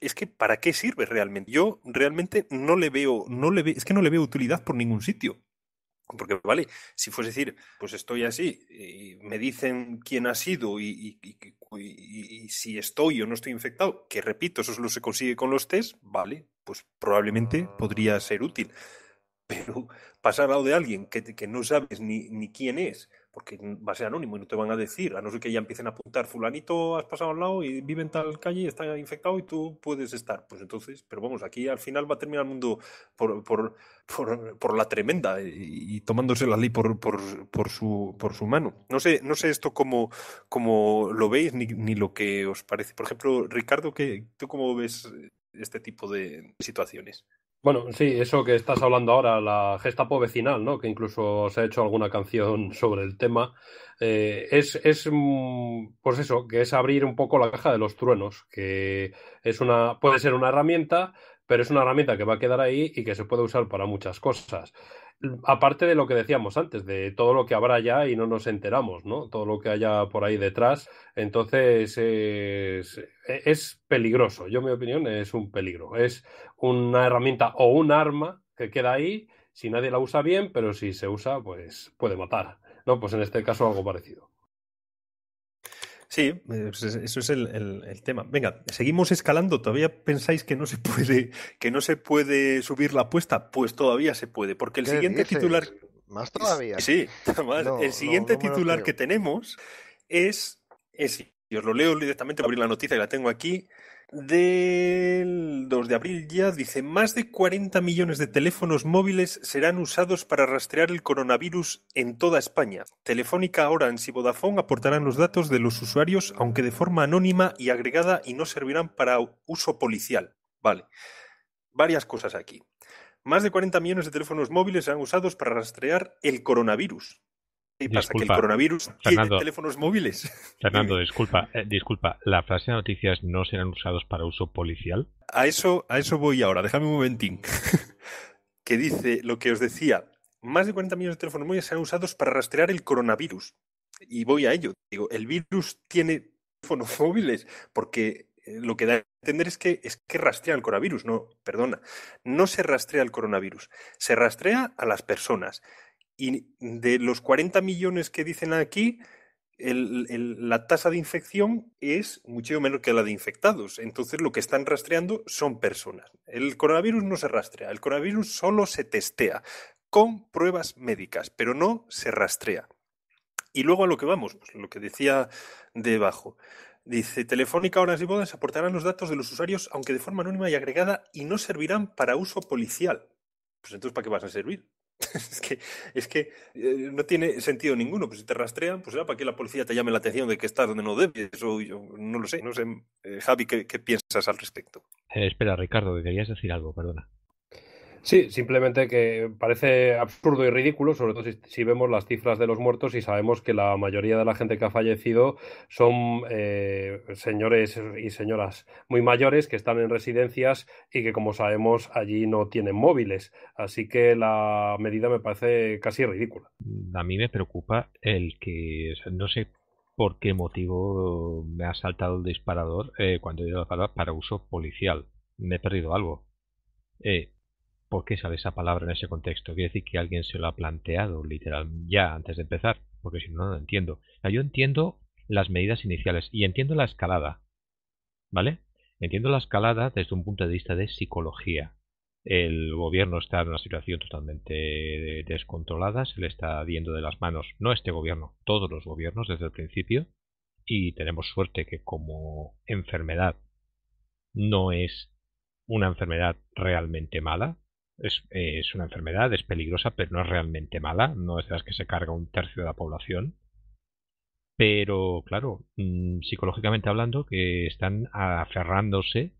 Es que ¿para qué sirve realmente? Yo realmente no le veo, no le ve, es que no le veo utilidad por ningún sitio. Porque, vale, si fuese decir, pues estoy así, me dicen quién ha sido y, si estoy o no estoy infectado, que repito, eso solo se consigue con los test, vale, pues probablemente podría ser útil. Pero pasar al lado de alguien que, que no sabes ni, ni quién es, porque va a ser anónimo y no te van a decir, a no ser que ya empiecen a apuntar, fulanito, has pasado al lado y vive en tal calle, y está infectado y tú puedes estar. Pues entonces, pero vamos, aquí al final va a terminar el mundo por, la tremenda y, tomándose la ley por, su, mano. No sé, no sé esto cómo, lo veis ni, ni lo que os parece. Por ejemplo, Ricardo, ¿tú cómo ves este tipo de situaciones? Bueno, sí, eso que estás hablando ahora, la gesta vecinal, ¿no? Que incluso se ha hecho alguna canción sobre el tema. Eh, es, es, mm, pues eso, que es abrir un poco la caja de los truenos, que es una, puede ser una herramienta, pero es una herramienta que va a quedar ahí y que se puede usar para muchas cosas aparte de lo que decíamos antes, de todo lo que habrá ya y no nos enteramos, ¿no? Todo lo que haya por ahí detrás. Entonces e, es, peligroso. Yo, mi opinión, es un peligro. Es una herramienta o un arma que queda ahí. Si nadie la usa bien, pero si se usa, pues puede matar. No, pues en este caso algo parecido. Sí, eh, pues eso es el, tema. Venga, seguimos escalando. ¿Todavía pensáis que no se puede, que no se puede subir la apuesta? Pues todavía se puede, porque el siguiente titular. Más todavía. Sí, el siguiente titular que tenemos es, ese. y os lo leo directamente, voy a abrir la noticia y la tengo aquí del 2 de abril ya dice, más de 40 millones de teléfonos móviles serán usados para rastrear el coronavirus en toda España. Telefónica, ahora y Vodafone aportarán los datos de los usuarios, aunque de forma anónima y agregada, y no servirán para uso policial. Vale, varias cosas aquí. Más de 40 millones de teléfonos móviles serán usados para rastrear el coronavirus el coronavirus tiene teléfonos móviles? Fernando, disculpa, eh, disculpa. ¿La frase de noticias no serán usados para uso policial? A eso, a eso voy ahora. Déjame un momentín. que dice lo que os decía. Más de 40 millones de teléfonos móviles serán usados para rastrear el coronavirus. Y voy a ello. Digo, el virus tiene teléfonos móviles porque eh, lo que da a entender es que, es que rastrea el coronavirus. No, perdona. No se rastrea el coronavirus. Se rastrea a las personas. Y de los 40 millones que dicen aquí, la tasa de infección es mucho menor que la de infectados. Entonces lo que están rastreando son personas. El coronavirus no se rastrea, el coronavirus solo se testea con pruebas médicas, pero no se rastrea. Y luego a lo que vamos, pues, lo que decía debajo. Dice, Telefónica, Horas y Bodas aportarán los datos de los usuarios, aunque de forma anónima y agregada, y no servirán para uso policial. Pues entonces, ¿para qué vas a servir? es que, es que eh, no tiene sentido ninguno. Pues si te rastrean, pues será ah, para que la policía te llame la atención de que estás donde no debes. O yo no lo sé, no sé. Eh, Javi, ¿qué, piensas al respecto? Eh, espera, Ricardo, deberías decir algo, perdona. Sí, simplemente que parece absurdo y ridículo, sobre todo si, vemos las cifras de los muertos y sabemos que la mayoría de la gente que ha fallecido son eh, señores y señoras muy mayores que están en residencias y que, como sabemos, allí no tienen móviles. Así que la medida me parece casi ridícula. A mí me preocupa el que, no sé por qué motivo me ha saltado el disparador eh, cuando he ido a para uso policial. Me he perdido algo. Eh, ¿por qué sale esa palabra en ese contexto? Quiere decir que alguien se lo ha planteado literal ya antes de empezar, porque si no, no lo entiendo. yo entiendo las medidas iniciales y entiendo la escalada, ¿vale? Entiendo la escalada desde un punto de vista de psicología. El gobierno está en una situación totalmente descontrolada, se le está viendo de las manos, no este gobierno, todos los gobiernos desde el principio, y tenemos suerte que como enfermedad no es una enfermedad realmente mala, es, una enfermedad, es peligrosa, pero no es realmente mala, no es de las que se carga un tercio de la población. Pero, claro, mm, psicológicamente hablando, que están aferrándose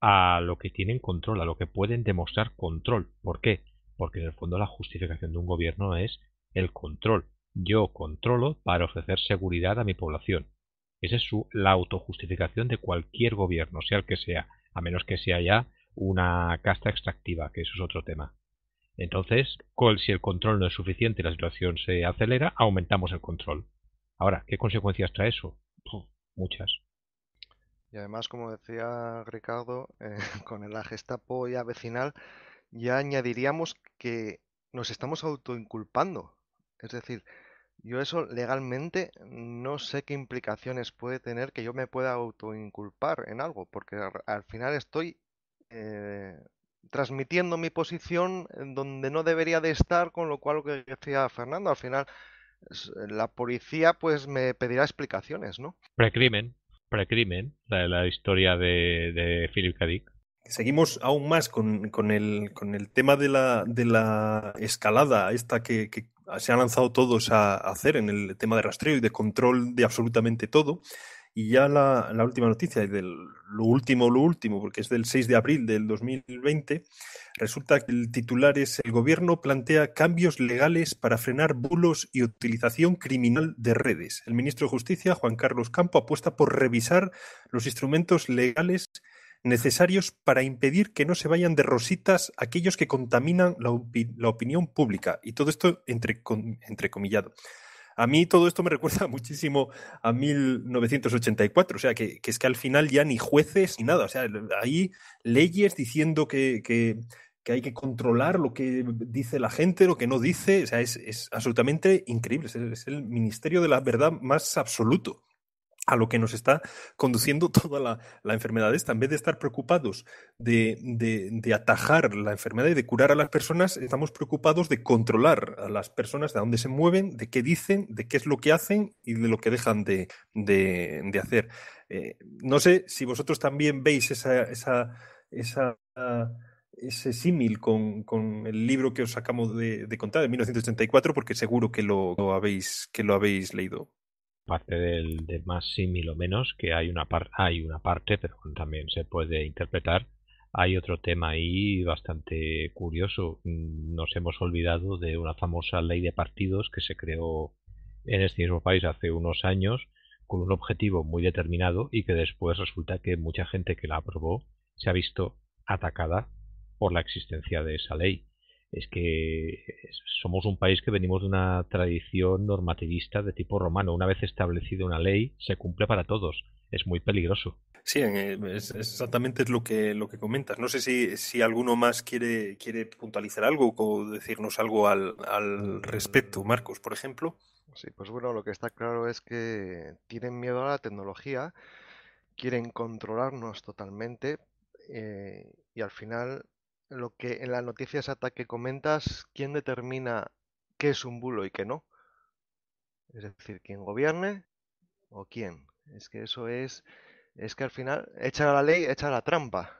a lo que tienen control, a lo que pueden demostrar control. ¿Por qué? Porque en el fondo la justificación de un gobierno es el control. Yo controlo para ofrecer seguridad a mi población. Esa es su, la autojustificación de cualquier gobierno, sea el que sea, a menos que sea ya una casta extractiva, que eso es otro tema. Entonces, si el control no es suficiente y la situación se acelera, aumentamos el control. Ahora, ¿qué consecuencias trae eso? muchas. Y además, como decía Ricardo, eh, con el Gestapo ya vecinal, ya añadiríamos que nos estamos autoinculpando. Es decir, yo eso legalmente no sé qué implicaciones puede tener que yo me pueda autoinculpar en algo, porque al final estoy eh, transmitiendo mi posición donde no debería de estar, con lo cual lo que decía Fernando, al final la policía pues me pedirá explicaciones, ¿no? Precrimen, precrimen, la, historia de, Philip K. Seguimos aún más con, con, el, con el tema de la, de la escalada esta que, se han lanzado todos a hacer en el tema de rastreo y de control de absolutamente todo. Y ya la, última noticia, lo último, lo último, porque es del 6 de abril del 2020, resulta que el titular es El gobierno plantea cambios legales para frenar bulos y utilización criminal de redes. El ministro de Justicia, Juan Carlos Campo, apuesta por revisar los instrumentos legales necesarios para impedir que no se vayan de rositas aquellos que contaminan la, opinión pública. Y todo esto entre, entrecomillado. A mí todo esto me recuerda muchísimo a 1984, o sea, que, es que al final ya ni jueces ni nada, o sea, hay leyes diciendo que, hay que controlar lo que dice la gente, lo que no dice, o sea, es, absolutamente increíble, es el ministerio de la verdad más absoluto a lo que nos está conduciendo toda la, enfermedad En vez de estar preocupados de, atajar la enfermedad y de curar a las personas, estamos preocupados de controlar a las personas, de dónde se mueven, de qué dicen, de qué es lo que hacen y de lo que dejan de, hacer. Eh, no sé si vosotros también veis esa, ese símil con, el libro que os sacamos de, contar, de 1984, porque seguro que lo habéis, que lo habéis leído parte del, de más símil o menos, que hay una, par, hay una parte, pero también se puede interpretar. Hay otro tema ahí bastante curioso. Mm, nos hemos olvidado de una famosa ley de partidos que se creó en este mismo país hace unos años con un objetivo muy determinado y que después resulta que mucha gente que la aprobó se ha visto atacada por la existencia de esa ley es que somos un país que venimos de una tradición normativista de tipo romano. Una vez establecida una ley, se cumple para todos. Es muy peligroso. Sí, eh, exactamente es lo que, lo que comentas. No sé si, alguno más quiere, quiere puntualizar algo o decirnos algo al, al mm. respecto. Marcos, por ejemplo. Sí, pues bueno, lo que está claro es que tienen miedo a la tecnología, quieren controlarnos totalmente eh, y al final lo que en la noticia hasta que comentas, ¿quién determina qué es un bulo y qué no? Es decir, ¿quién gobierne o quién? Es que eso es, es que al final, echa la ley, echa la trampa.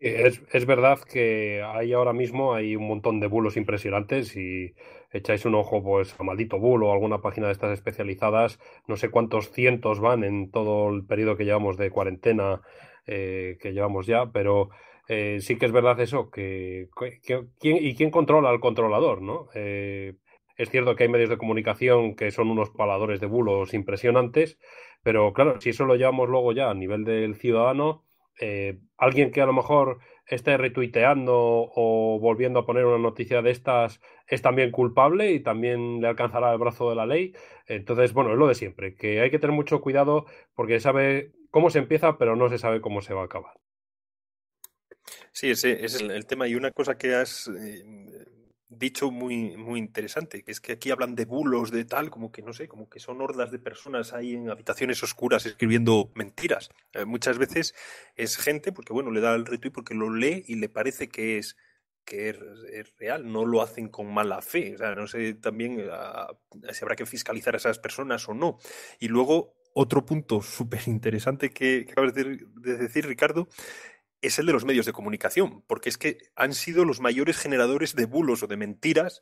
Eh, es, es, verdad que hay ahora mismo hay un montón de bulos impresionantes y echáis un ojo pues a maldito bulo o alguna página de estas especializadas, no sé cuántos cientos van en todo el periodo que llevamos de cuarentena eh, que llevamos ya, pero eh, sí que es verdad eso, que, ¿quién, y quién controla al controlador, ¿no? Eh, es cierto que hay medios de comunicación que son unos paladores de bulos impresionantes, pero claro, si eso lo llevamos luego ya a nivel del ciudadano, eh, alguien que a lo mejor esté retuiteando o volviendo a poner una noticia de estas es también culpable y también le alcanzará el brazo de la ley. Entonces, bueno, es lo de siempre, que hay que tener mucho cuidado porque sabe cómo se empieza, pero no se sabe cómo se va a acabar. Sí, ese, es el, tema. Y una cosa que has eh, dicho muy, muy interesante, que es que aquí hablan de bulos, de tal, como que no sé, como que son hordas de personas ahí en habitaciones oscuras escribiendo mentiras. Eh, muchas veces es gente, porque bueno, le da el retweet porque lo lee y le parece que es que es, real, no lo hacen con mala fe. O sea, no sé también eh, si habrá que fiscalizar a esas personas o no. Y luego, otro punto súper interesante que, acabas de decir, Ricardo, es el de los medios de comunicación, porque es que han sido los mayores generadores de bulos o de mentiras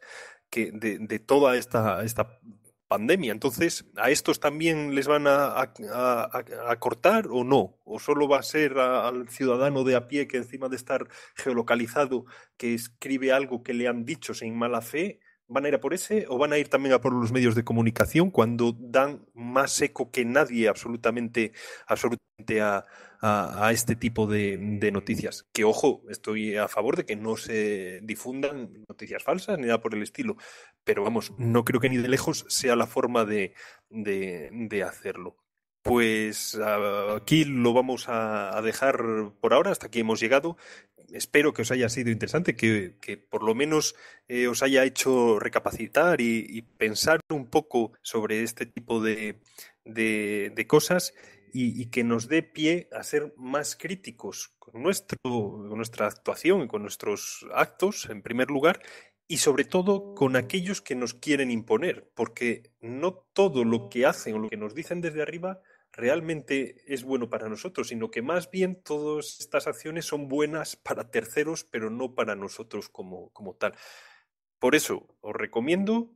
de, toda esta, esta pandemia. Entonces, ¿a estos también les van a, a, cortar o no? ¿O solo va a ser al ciudadano de a pie que encima de estar geolocalizado, que escribe algo que le han dicho sin mala fe, ¿Van a ir a por ese o van a ir también a por los medios de comunicación cuando dan más eco que nadie absolutamente, absolutamente a, este tipo de, noticias? Que ojo, estoy a favor de que no se difundan noticias falsas ni nada por el estilo, pero vamos, no creo que ni de lejos sea la forma de, hacerlo. Pues ah, aquí lo vamos a dejar por ahora, hasta aquí hemos llegado espero que os haya sido interesante, que, por lo menos eh, os haya hecho recapacitar y, pensar un poco sobre este tipo de, cosas y, que nos dé pie a ser más críticos con nuestra actuación y con nuestros actos, en primer lugar, y sobre todo con aquellos que nos quieren imponer, porque no todo lo que hacen o lo que nos dicen desde arriba realmente es bueno para nosotros, sino que más bien todas estas acciones son buenas para terceros, pero no para nosotros como, tal. Por eso os recomiendo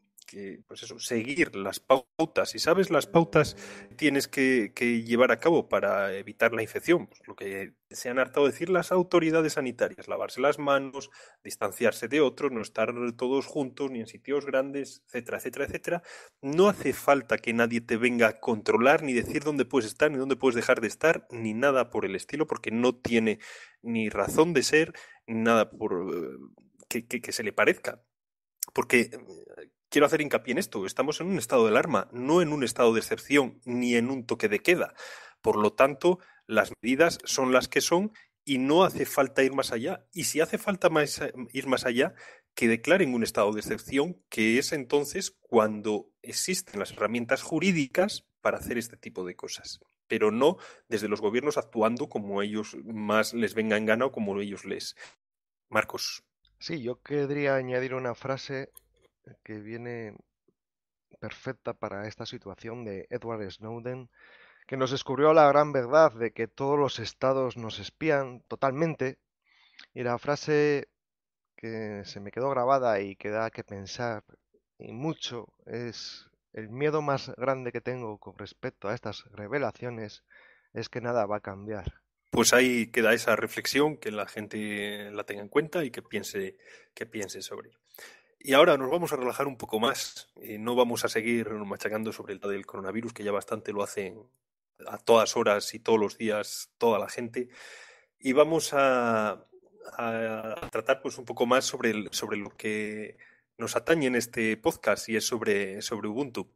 pues eso, seguir las pautas. Si sabes las pautas tienes que, llevar a cabo para evitar la infección, pues lo que se han hartado decir las autoridades sanitarias, lavarse las manos, distanciarse de otros, no estar todos juntos ni en sitios grandes, etcétera, etcétera, etcétera. No hace falta que nadie te venga a controlar ni decir dónde puedes estar ni dónde puedes dejar de estar ni nada por el estilo porque no tiene ni razón de ser nada por eh, que, que se le parezca. Porque eh, quiero hacer hincapié en esto. Estamos en un estado de alarma, no en un estado de excepción ni en un toque de queda. Por lo tanto, las medidas son las que son y no hace falta ir más allá. Y si hace falta ir más allá, que declaren un estado de excepción, que es entonces cuando existen las herramientas jurídicas para hacer este tipo de cosas. Pero no desde los gobiernos actuando como ellos más les venga en gana o como ellos les. Marcos. Sí, yo querría añadir una frase que viene perfecta para esta situación de Edward Snowden, que nos descubrió la gran verdad de que todos los estados nos espían totalmente. Y la frase que se me quedó grabada y que da que pensar y mucho es el miedo más grande que tengo con respecto a estas revelaciones es que nada va a cambiar. Pues ahí queda esa reflexión que la gente la tenga en cuenta y que piense, que piense sobre ello. Y ahora nos vamos a relajar un poco más. Eh, no vamos a seguir machacando sobre el del coronavirus, que ya bastante lo hacen a todas horas y todos los días toda la gente. Y vamos a, a tratar pues, un poco más sobre, sobre lo que nos atañe en este podcast y es sobre, sobre Ubuntu.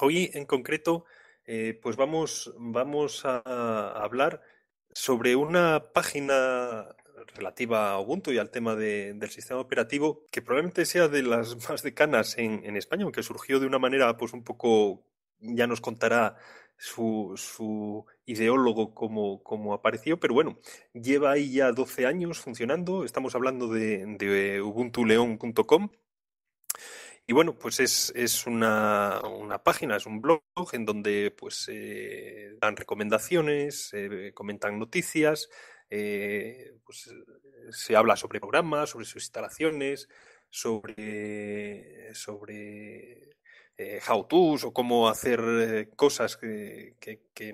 Hoy en concreto, eh, pues vamos, vamos a hablar sobre una página relativa a Ubuntu y al tema del sistema operativo, que probablemente sea de las más decanas en, España, aunque surgió de una manera pues un poco, ya nos contará su, ideólogo como, apareció, pero bueno, lleva ahí ya 12 años funcionando, estamos hablando de, de y bueno, pues es, una, página, es un blog en donde pues eh, dan recomendaciones, eh, comentan noticias, eh, pues, eh, se habla sobre programas, sobre sus instalaciones, sobre, sobre eh, how-tos o cómo hacer cosas que,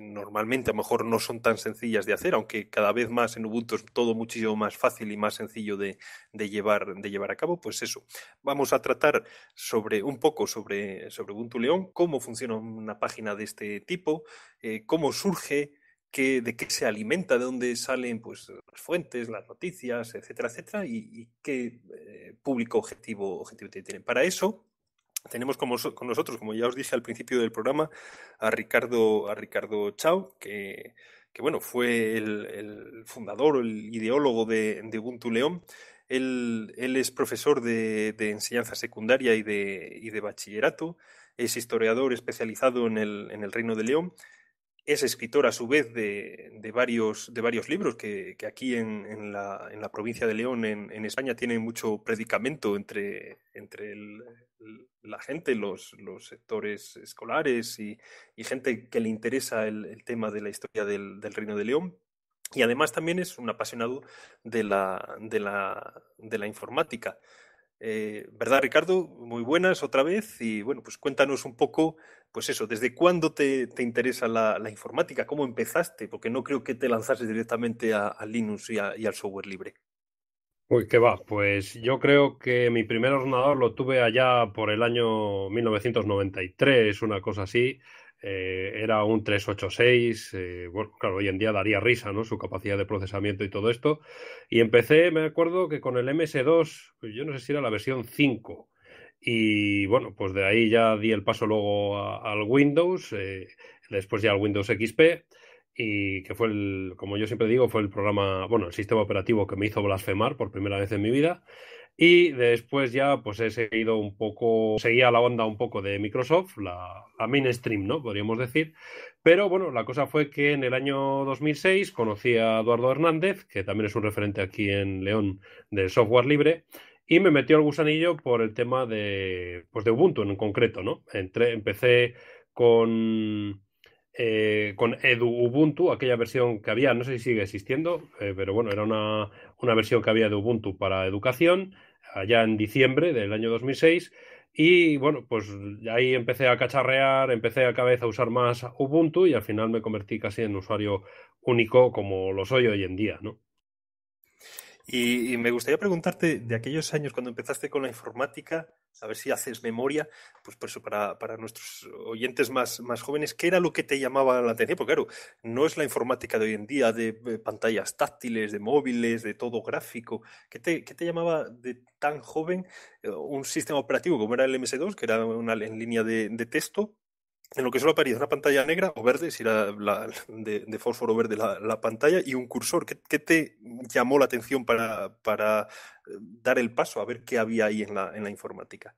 normalmente a lo mejor no son tan sencillas de hacer, aunque cada vez más en Ubuntu es todo muchísimo más fácil y más sencillo de, llevar, de llevar a cabo, pues eso. Vamos a tratar sobre un poco sobre, sobre Ubuntu León, cómo funciona una página de este tipo, cómo surge, de qué se alimenta, de dónde salen pues, las fuentes, las noticias, etcétera, etcétera, y, qué eh, público objetivo, objetivo tienen. Para eso, tenemos con, nosotros, como ya os dije al principio del programa, a Ricardo, a Ricardo Chao, que, bueno, fue el, fundador, el ideólogo de, Ubuntu León. Él, es profesor de, enseñanza secundaria y de, bachillerato, es historiador especializado en el, en el Reino de León es escritor a su vez de, varios, de varios libros que, aquí en, la, provincia de León, en, España, tiene mucho predicamento entre, entre la gente, los, sectores escolares y, gente que le interesa el, tema de la historia del, Reino de León. Y además también es un apasionado de la, de la, informática. Eh, ¿Verdad, Ricardo? Muy buenas otra vez y bueno, pues cuéntanos un poco pues eso, ¿desde cuándo te, interesa la, informática? ¿Cómo empezaste? Porque no creo que te lanzases directamente a, Linux y, al software libre. Uy, qué va. Pues yo creo que mi primer ordenador lo tuve allá por el año 1993, una cosa así. Eh, era un 386, eh, bueno, claro, hoy en día daría risa, ¿no? Su capacidad de procesamiento y todo esto. Y empecé, me acuerdo que con el MS2, yo no sé si era la versión 5 y bueno, pues de ahí ya di el paso luego al Windows, eh, después ya al Windows XP, y que fue el, como yo siempre digo, fue el programa, bueno, el sistema operativo que me hizo blasfemar por primera vez en mi vida. Y después ya pues he seguido un poco, seguía la onda un poco de Microsoft, la, la, mainstream, ¿no? Podríamos decir. Pero bueno, la cosa fue que en el año 2006 conocí a Eduardo Hernández, que también es un referente aquí en León del software libre, y me metió el gusanillo por el tema de, pues de Ubuntu en concreto, ¿no? Entré, empecé con, eh, con Edu Ubuntu, aquella versión que había, no sé si sigue existiendo, eh, pero bueno, era una, una, versión que había de Ubuntu para educación, allá en diciembre del año 2006. Y bueno, pues ahí empecé a cacharrear, empecé a cada vez a usar más Ubuntu y al final me convertí casi en usuario único como lo soy hoy en día, ¿no? Y, me gustaría preguntarte, de aquellos años cuando empezaste con la informática, a ver si haces memoria, pues por eso para, nuestros oyentes más, jóvenes, ¿qué era lo que te llamaba la atención? Porque claro, no es la informática de hoy en día, de pantallas táctiles, de móviles, de todo gráfico. ¿Qué te, llamaba de tan joven eh, un sistema operativo como era el MS2, que era una en línea de texto, en lo que solo aparece una pantalla negra o verde, si era la, de, fósforo verde la, pantalla, y un cursor. ¿Qué, te llamó la atención para, eh, dar el paso a ver qué había ahí en la, informática?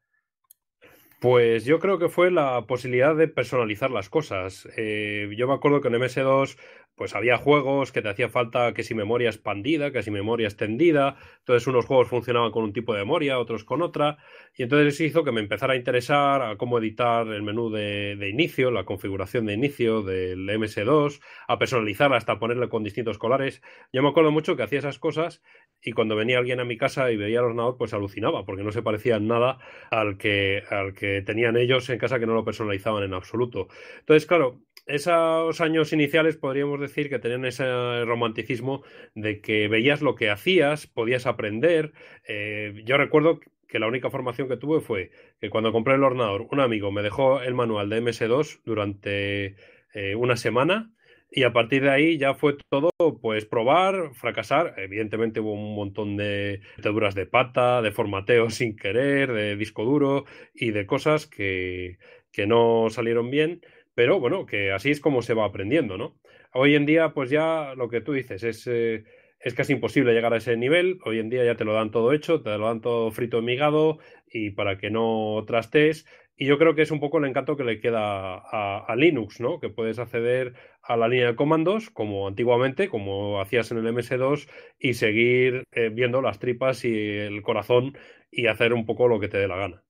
Pues yo creo que fue la posibilidad de personalizar las cosas. Eh, yo me acuerdo que en MS2 pues había juegos que te hacía falta que si memoria expandida, que si memoria extendida, entonces unos juegos funcionaban con un tipo de memoria, otros con otra, y entonces eso hizo que me empezara a interesar a cómo editar el menú de, inicio, la configuración de inicio del MS2, a personalizarla hasta ponerle con distintos colores. Yo me acuerdo mucho que hacía esas cosas y cuando venía alguien a mi casa y veía los nados pues alucinaba, porque no se parecía nada al que, al que tenían ellos en casa que no lo personalizaban en absoluto. Entonces, claro, esos años iniciales podríamos decir que tenían ese romanticismo de que veías lo que hacías, podías aprender. Eh, yo recuerdo que la única formación que tuve fue que cuando compré el ordenador, un amigo me dejó el manual de MS2 durante eh, una semana y a partir de ahí ya fue todo, pues probar, fracasar. Evidentemente hubo un montón de teduras de pata, de formateo sin querer, de disco duro y de cosas que no salieron bien pero bueno, que así es como se va aprendiendo, ¿no? Hoy en día, pues ya lo que tú dices es, eh, es casi imposible llegar a ese nivel. Hoy en día ya te lo dan todo hecho, te lo dan todo frito en migado y para que no trastes. Y yo creo que es un poco el encanto que le queda a, Linux, ¿no? Que puedes acceder a la línea de comandos como antiguamente, como hacías en el MS2, y seguir eh, viendo las tripas y el corazón y hacer un poco lo que te dé la gana.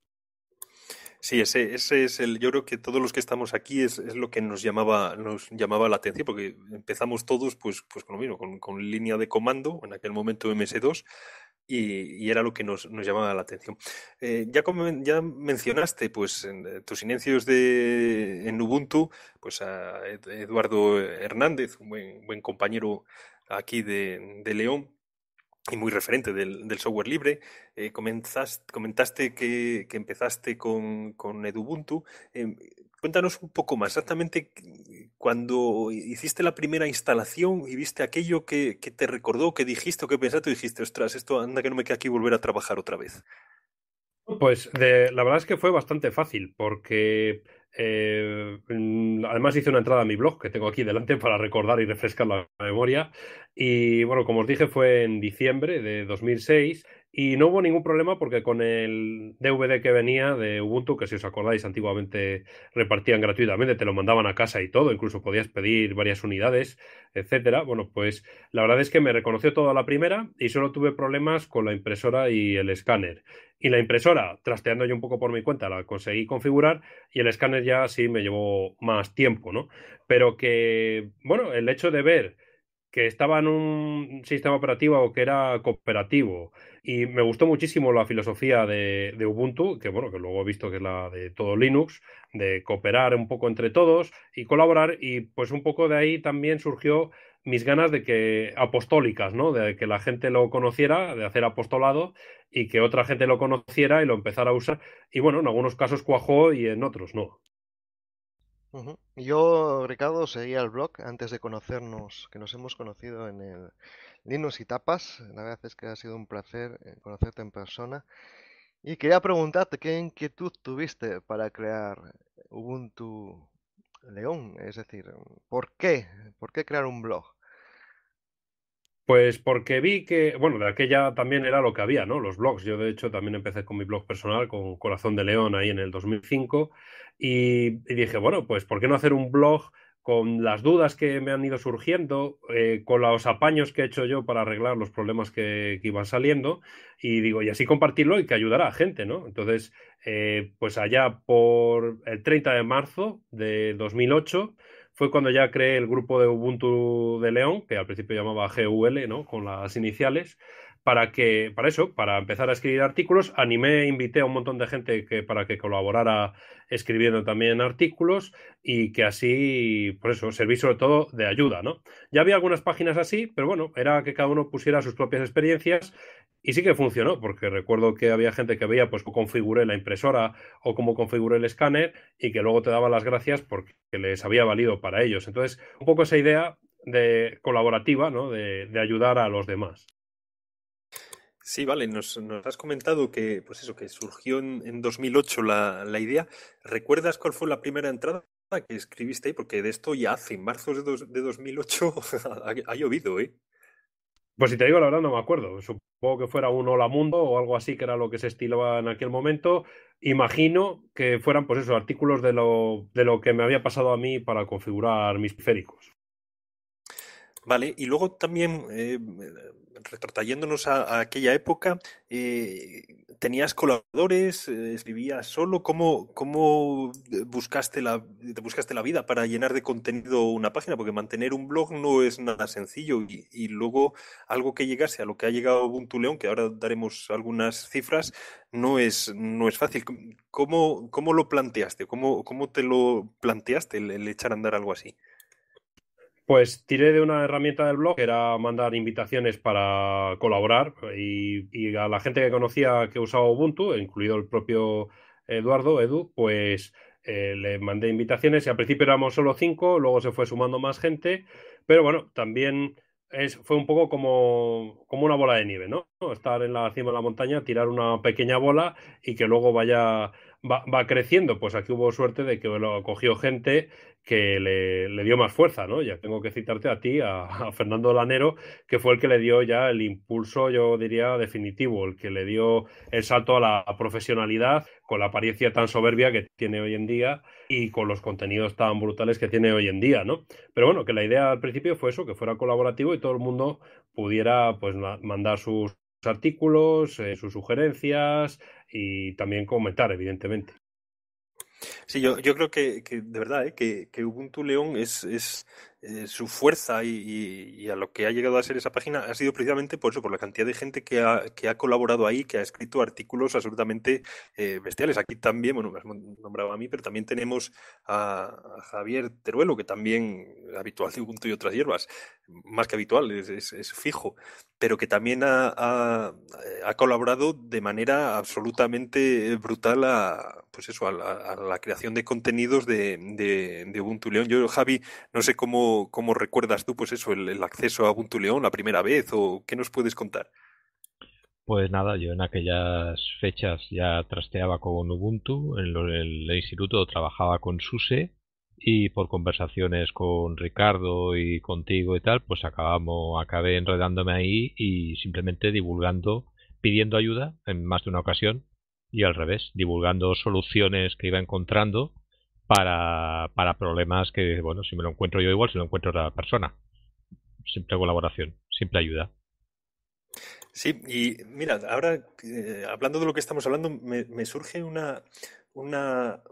Sí, ese, ese es el. Yo creo que todos los que estamos aquí es, lo que nos llamaba, nos llamaba la atención, porque empezamos todos pues, pues con lo mismo, con, línea de comando, en aquel momento MS2, y, era lo que nos, nos llamaba la atención. Eh, ya, ya mencionaste, pues, en eh, tus inicios de, en Ubuntu, pues a Eduardo Hernández, un buen, buen compañero aquí de, de León, y muy referente del, software libre. Eh, comentaste que, empezaste con, con Edubuntu. Em, cuéntanos un poco más, exactamente eh, cuando hiciste la primera instalación y viste aquello que, te recordó, que dijiste o que pensaste, y dijiste, ostras, esto anda que no me queda aquí volver a trabajar otra vez. Pues la verdad es que fue bastante fácil, porque eh, mm, además hice una entrada a mi blog que tengo aquí delante para recordar y refrescar la memoria. Y bueno, como os dije, fue en diciembre de 2006 y no hubo ningún problema porque con el DVD que venía de Ubuntu, que si os acordáis antiguamente repartían gratuitamente, te lo mandaban a casa y todo, incluso podías pedir varias unidades, etcétera. Bueno, pues la verdad es que me reconoció toda la primera y solo tuve problemas con la impresora y el escáner. Y la impresora, trasteando yo un poco por mi cuenta, la conseguí configurar y el escáner ya sí me llevó más tiempo, ¿no? Pero que, bueno, el hecho de ver que estaba en un sistema operativo o que era cooperativo. Y me gustó muchísimo la filosofía de, de, Ubuntu, que bueno, que luego he visto que es la de todo Linux, de cooperar un poco entre todos y colaborar. Y pues un poco de ahí también surgió mis ganas de que apostólicas, ¿no? De que la gente lo conociera, de hacer apostolado y que otra gente lo conociera y lo empezara a usar. Y bueno, en algunos casos cuajó y en otros no. Yo, Ricardo, seguía el blog antes de conocernos, que nos hemos conocido en el Linux y Tapas. La verdad es que ha sido un placer eh, conocerte en persona. Y quería preguntarte qué inquietud tuviste para crear Ubuntu León. Es decir, ¿por qué? ¿Por qué crear un blog? Pues porque vi que, bueno, de aquella también era lo que había, ¿no? Los blogs. Yo, de hecho, también empecé con mi blog personal, con Corazón de León, ahí en el 2005. Y, dije, bueno, pues, ¿por qué no hacer un blog con las dudas que me han ido surgiendo, eh, con los apaños que he hecho yo para arreglar los problemas que, iban saliendo? Y digo, y así compartirlo y que ayudará a gente, ¿no? Entonces, eh, pues allá por el 30 de marzo de 2008 fue cuando ya creé el grupo de Ubuntu de León, que al principio llamaba GUL, ¿no? Con las iniciales, para que, para eso, para empezar a escribir artículos, animé, e invité a un montón de gente que, para que colaborara escribiendo también artículos y que así, por eso, serví sobre todo de ayuda, ¿no? Ya había algunas páginas así, pero bueno, era que cada uno pusiera sus propias experiencias y sí que funcionó, porque recuerdo que había gente que veía pues cómo configuré la impresora o cómo configuré el escáner y que luego te daban las gracias porque les había valido para ellos. Entonces, un poco esa idea de colaborativa, ¿no? de, ayudar a los demás. Sí, vale, nos, nos, has comentado que, pues eso, que surgió en, en 2008 la, la, idea. ¿Recuerdas cuál fue la primera entrada que escribiste ahí? Porque de esto ya hace, en marzo de, dos, de 2008, ha, ha, llovido, ¿eh? Pues si te digo la verdad, no me acuerdo. Supongo que fuera un Hola Mundo o algo así, que era lo que se estilaba en aquel momento. Imagino que fueran, pues eso, artículos de lo, que me había pasado a mí para configurar mis periféricos. Vale, y luego también, eh, a, aquella época, eh, ¿Tenías colaboradores? Eh, ¿Escribías solo? ¿Cómo, eh, buscaste la, te buscaste la vida para llenar de contenido una página? Porque mantener un blog no es nada sencillo y, luego algo que llegase a lo que ha llegado Ubuntu León, que ahora daremos algunas cifras, no es, no es fácil. ¿Cómo, cómo lo planteaste? ¿Cómo, ¿Cómo te lo planteaste el, el echar a andar algo así? Pues tiré de una herramienta del blog, que era mandar invitaciones para colaborar y, a la gente que conocía que usaba Ubuntu, incluido el propio Eduardo, Edu, pues eh, le mandé invitaciones y al principio éramos solo cinco, luego se fue sumando más gente, pero bueno, también es, fue un poco como, como una bola de nieve, ¿no? Estar en la cima de la montaña, tirar una pequeña bola y que luego vaya va, creciendo. Pues aquí hubo suerte de que lo acogió gente que le, dio más fuerza, ¿no? Ya tengo que citarte a ti, a, Fernando Lanero, que fue el que le dio ya el impulso, yo diría, definitivo, el que le dio el salto a la profesionalidad con la apariencia tan soberbia que tiene hoy en día y con los contenidos tan brutales que tiene hoy en día, ¿no? Pero bueno, que la idea al principio fue eso, que fuera colaborativo y todo el mundo pudiera pues mandar sus artículos, eh, sus sugerencias, y también comentar, evidentemente. Sí, yo, yo creo que, que de verdad, ¿eh? que, que, Ubuntu León es, es, eh, su fuerza y, a lo que ha llegado a ser esa página ha sido precisamente por eso, por la cantidad de gente que ha, colaborado ahí, que ha escrito artículos absolutamente eh, bestiales. Aquí también, bueno, me has nombrado a mí, pero también tenemos a, Javier Teruelo, que también habitual de Ubuntu y otras hierbas, más que habitual, es, fijo, pero que también ha, colaborado de manera absolutamente brutal a, pues a, la creación de contenidos de, de Ubuntu León. Yo, Javi, no sé cómo ¿cómo, recuerdas tú pues eso, el, acceso a Ubuntu León la primera vez o qué nos puedes contar? Pues nada, yo en aquellas fechas ya trasteaba con Ubuntu, en el instituto trabajaba con SUSE y por conversaciones con Ricardo y contigo y tal, pues acabamos, acabé enredándome ahí y simplemente divulgando, pidiendo ayuda en más de una ocasión y al revés, divulgando soluciones que iba encontrando para, para problemas que, bueno, si me lo encuentro yo igual, si lo encuentro otra persona. Siempre colaboración, simple ayuda. Sí, y mira, ahora eh, hablando de lo que estamos hablando, me surge una, una,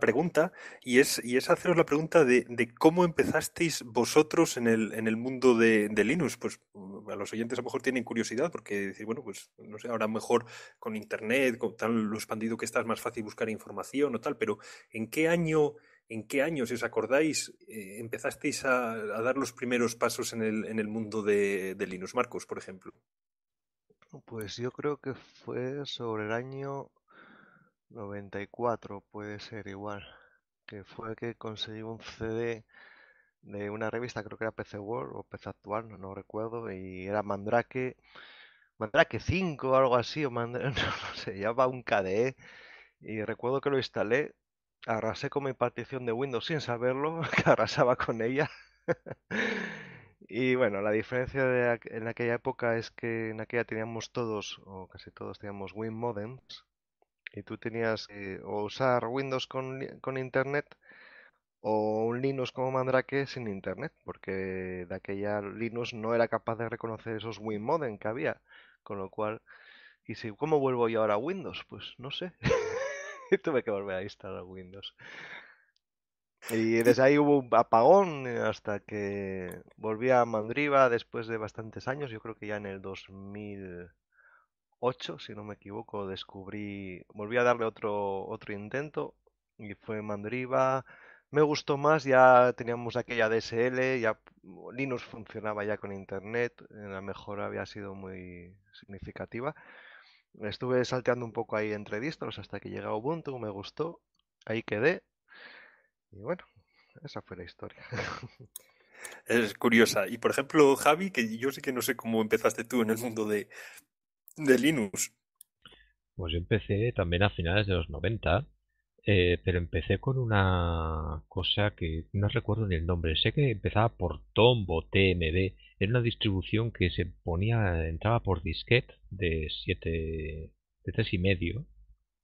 pregunta y es, y haceros la pregunta de, cómo empezasteis vosotros en el, en el mundo de, Linux. Pues mm, a los oyentes a lo mejor tienen curiosidad porque decir, bueno, pues no sé, ahora mejor con Internet, con tal, lo expandido que está es más fácil buscar información o tal, pero ¿en qué año... ¿En qué años si os acordáis, eh, empezasteis a, dar los primeros pasos en el, en el mundo de, de Linux? Marcos, por ejemplo. Pues yo creo que fue sobre el año 94, puede ser igual, que fue que conseguí un CD de una revista, creo que era PC World o PC Actual, no, recuerdo, y era Mandrake, Mandrake 5 o algo así, o Mandrake, no, sé, va un KDE, y recuerdo que lo instalé, arrasé con mi partición de Windows sin saberlo, que arrasaba con ella. y bueno, la diferencia en aquella época es que en aquella teníamos todos, o casi todos teníamos Win Modems, y tú tenías que o usar Windows con, Internet o un Linux como Mandrake sin Internet, porque de aquella Linux no era capaz de reconocer esos WinModem que había, con lo cual, y si, ¿cómo vuelvo yo ahora a Windows? Pues no sé, tuve que volver a instalar Windows. Y desde ahí hubo un apagón eh, hasta que volví a Mandriva después de bastantes años, yo creo que ya en el 2000 8, si no me equivoco, descubrí, volví a darle otro, otro intento y fue Mandriva. Me gustó más, ya teníamos aquella DSL, ya Linux funcionaba ya con Internet, eh, la mejora había sido muy significativa. Estuve salteando un poco ahí entre distros hasta que llegué Ubuntu, me gustó, ahí quedé y bueno, esa fue la historia. Es curiosa. Y por ejemplo, Javi, que yo sé que no sé cómo empezaste tú en el mundo de, de Linux. Pues yo empecé también a finales de los 90, eh, pero empecé con una cosa que no recuerdo ni el nombre. Sé que empezaba por Tombo TMD. Era una distribución que se ponía, entraba por disquete de 7, de tres y medio,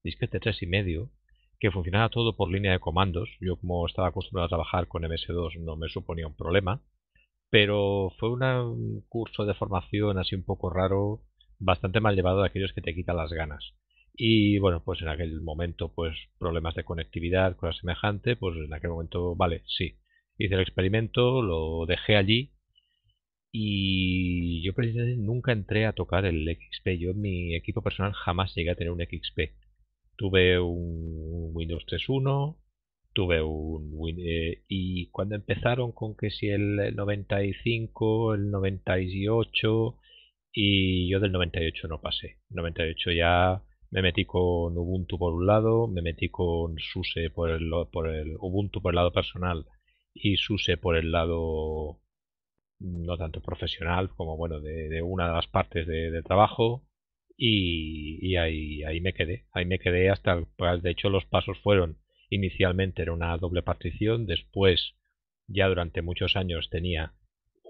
disquete de tres y medio, que funcionaba todo por línea de comandos. Yo como estaba acostumbrado a trabajar con MS2 no me suponía un problema, pero fue un curso de formación así un poco raro bastante mal llevado de aquellos que te quitan las ganas. Y bueno, pues en aquel momento, pues problemas de conectividad, cosas semejantes, pues en aquel momento, vale, sí. Hice el experimento, lo dejé allí y yo precisamente nunca entré a tocar el XP. Yo en mi equipo personal jamás llegué a tener un XP. Tuve un Windows 3.1, tuve un eh, y cuando empezaron con que si el 95, el 98 y yo del 98 no pasé. 98 ya me metí con Ubuntu por un lado, me metí con SUSE por el, por el Ubuntu por el lado personal y SUSE por el lado no tanto profesional como bueno de, una de las partes de, trabajo y, ahí, ahí me quedé, ahí me quedé hasta, de hecho los pasos fueron inicialmente era una doble partición, después ya durante muchos años tenía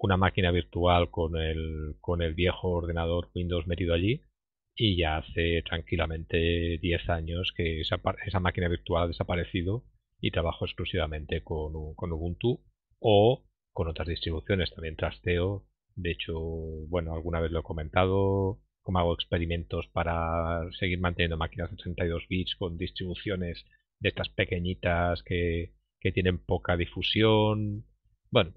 una máquina virtual con el, con el viejo ordenador Windows metido allí y ya hace tranquilamente 10 años que esa, máquina virtual ha desaparecido y trabajo exclusivamente con, con Ubuntu o con otras distribuciones, también trasteo. De hecho, bueno, alguna vez lo he comentado, como hago experimentos para seguir manteniendo máquinas de bits con distribuciones de estas pequeñitas que, que tienen poca difusión. Bueno,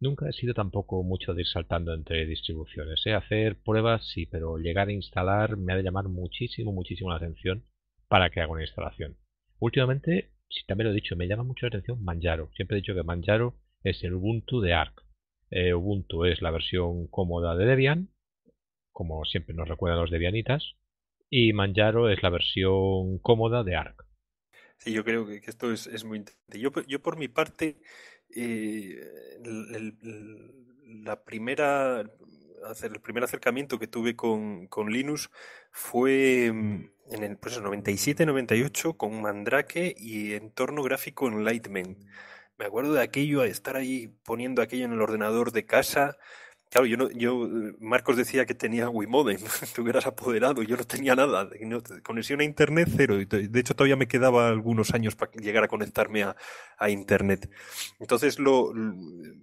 Nunca he sido tampoco mucho de ir saltando entre distribuciones. ¿eh? Hacer pruebas sí, pero llegar a instalar me ha de llamar muchísimo, muchísimo la atención para que haga una instalación. Últimamente, si también lo he dicho, me llama mucho la atención Manjaro. Siempre he dicho que Manjaro es el Ubuntu de Arc. Eh, Ubuntu es la versión cómoda de Debian, como siempre nos recuerdan los debianitas, y Manjaro es la versión cómoda de Arc. Sí, yo creo que, esto es, muy interesante. yo por mi parte eh, el, la primera, el primer acercamiento que tuve con, Linux fue mm, en el pues, 97-98 con Mandrake y entorno gráfico en Lightman Me acuerdo de aquello, de estar ahí poniendo aquello en el ordenador de casa Claro, yo, yo Marcos decía que tenía Wiimote, te hubieras apoderado, yo no tenía nada, conexión a Internet cero, de hecho todavía me quedaba algunos años para llegar a conectarme a, Internet. Entonces, lo,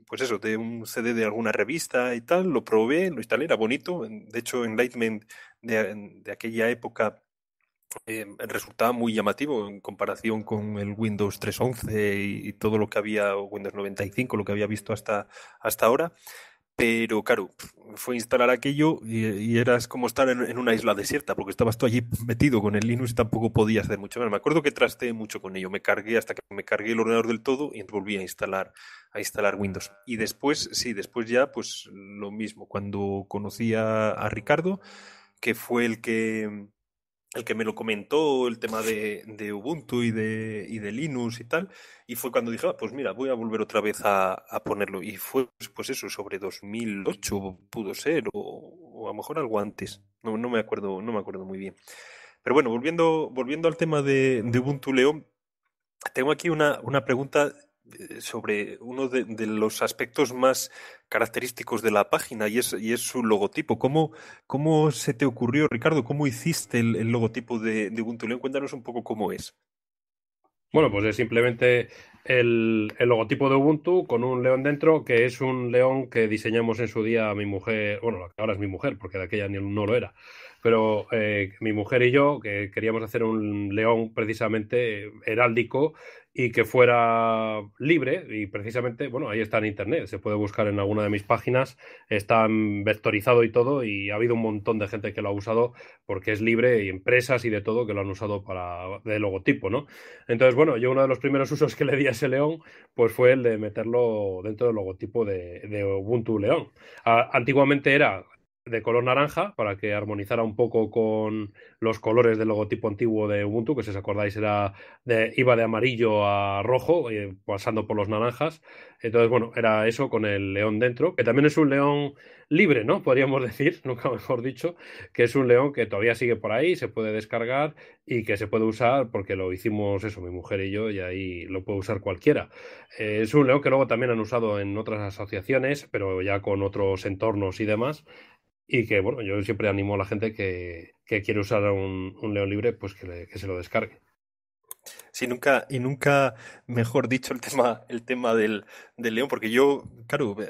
pues eso, de un CD de alguna revista y tal, lo probé, lo instalé, era bonito, de hecho Enlightenment de, de aquella época em, resultaba muy llamativo en comparación con el Windows 3.11 y, todo lo que había, o Windows 95, lo que había visto hasta, hasta ahora. Pero claro, fue instalar aquello y, eras como estar en, una isla desierta, porque estabas tú allí metido con el Linux y tampoco podías hacer mucho más. Me acuerdo que traste mucho con ello, me cargué hasta que me cargué el ordenador del todo y volví a instalar, a instalar Windows. Y después, sí, después ya, pues lo mismo, cuando conocí a Ricardo, que fue el que el que me lo comentó, el tema de, Ubuntu y de, de, Linux y tal, y fue cuando dije, ah, pues mira, voy a volver otra vez a, ponerlo. Y fue, pues eso, sobre 2008 pudo ser, o, a lo mejor algo antes, no, no, me, acuerdo, no me acuerdo muy bien. Pero bueno, volviendo, volviendo al tema de, Ubuntu León, tengo aquí una, una pregunta eh, sobre uno de, los aspectos más característicos de la página y es, y es su logotipo. ¿Cómo, ¿Cómo, se te ocurrió, Ricardo? ¿Cómo hiciste el, logotipo de, Ubuntu León? Cuéntanos un poco cómo es. Bueno, pues es simplemente el, logotipo de Ubuntu con un león dentro, que es un león que diseñamos en su día mi mujer, bueno, ahora es mi mujer, porque de aquella no lo era, pero eh, mi mujer y yo, que queríamos hacer un león precisamente heráldico y que fuera libre y precisamente, bueno, ahí está en internet, se puede buscar en alguna de mis páginas, está vectorizado y todo y ha habido un montón de gente que lo ha usado porque es libre y empresas y de todo que lo han usado para de logotipo, ¿no? Entonces, bueno, yo uno de los primeros usos que le di a ese león pues fue el de meterlo dentro del logotipo de, Ubuntu León. antiguamente era de color naranja para que armonizara un poco con los colores del logotipo antiguo de Ubuntu, que si os acordáis era de, iba de amarillo a rojo, eh, pasando por los naranjas. Entonces, bueno, era eso con el león dentro, que también es un león libre, ¿no? Podríamos decir, nunca mejor dicho, que es un león que todavía sigue por ahí, se puede descargar y que se puede usar porque lo hicimos eso, mi mujer y yo, y ahí lo puede usar cualquiera. Eh, es un león que luego también han usado en otras asociaciones, pero ya con otros entornos y demás y que, bueno, yo siempre animo a la gente que, quiere usar un, un león libre, pues que, que se lo descargue. Sí, nunca, y nunca, mejor dicho, el tema, el tema del, del león, porque yo, claro, eh,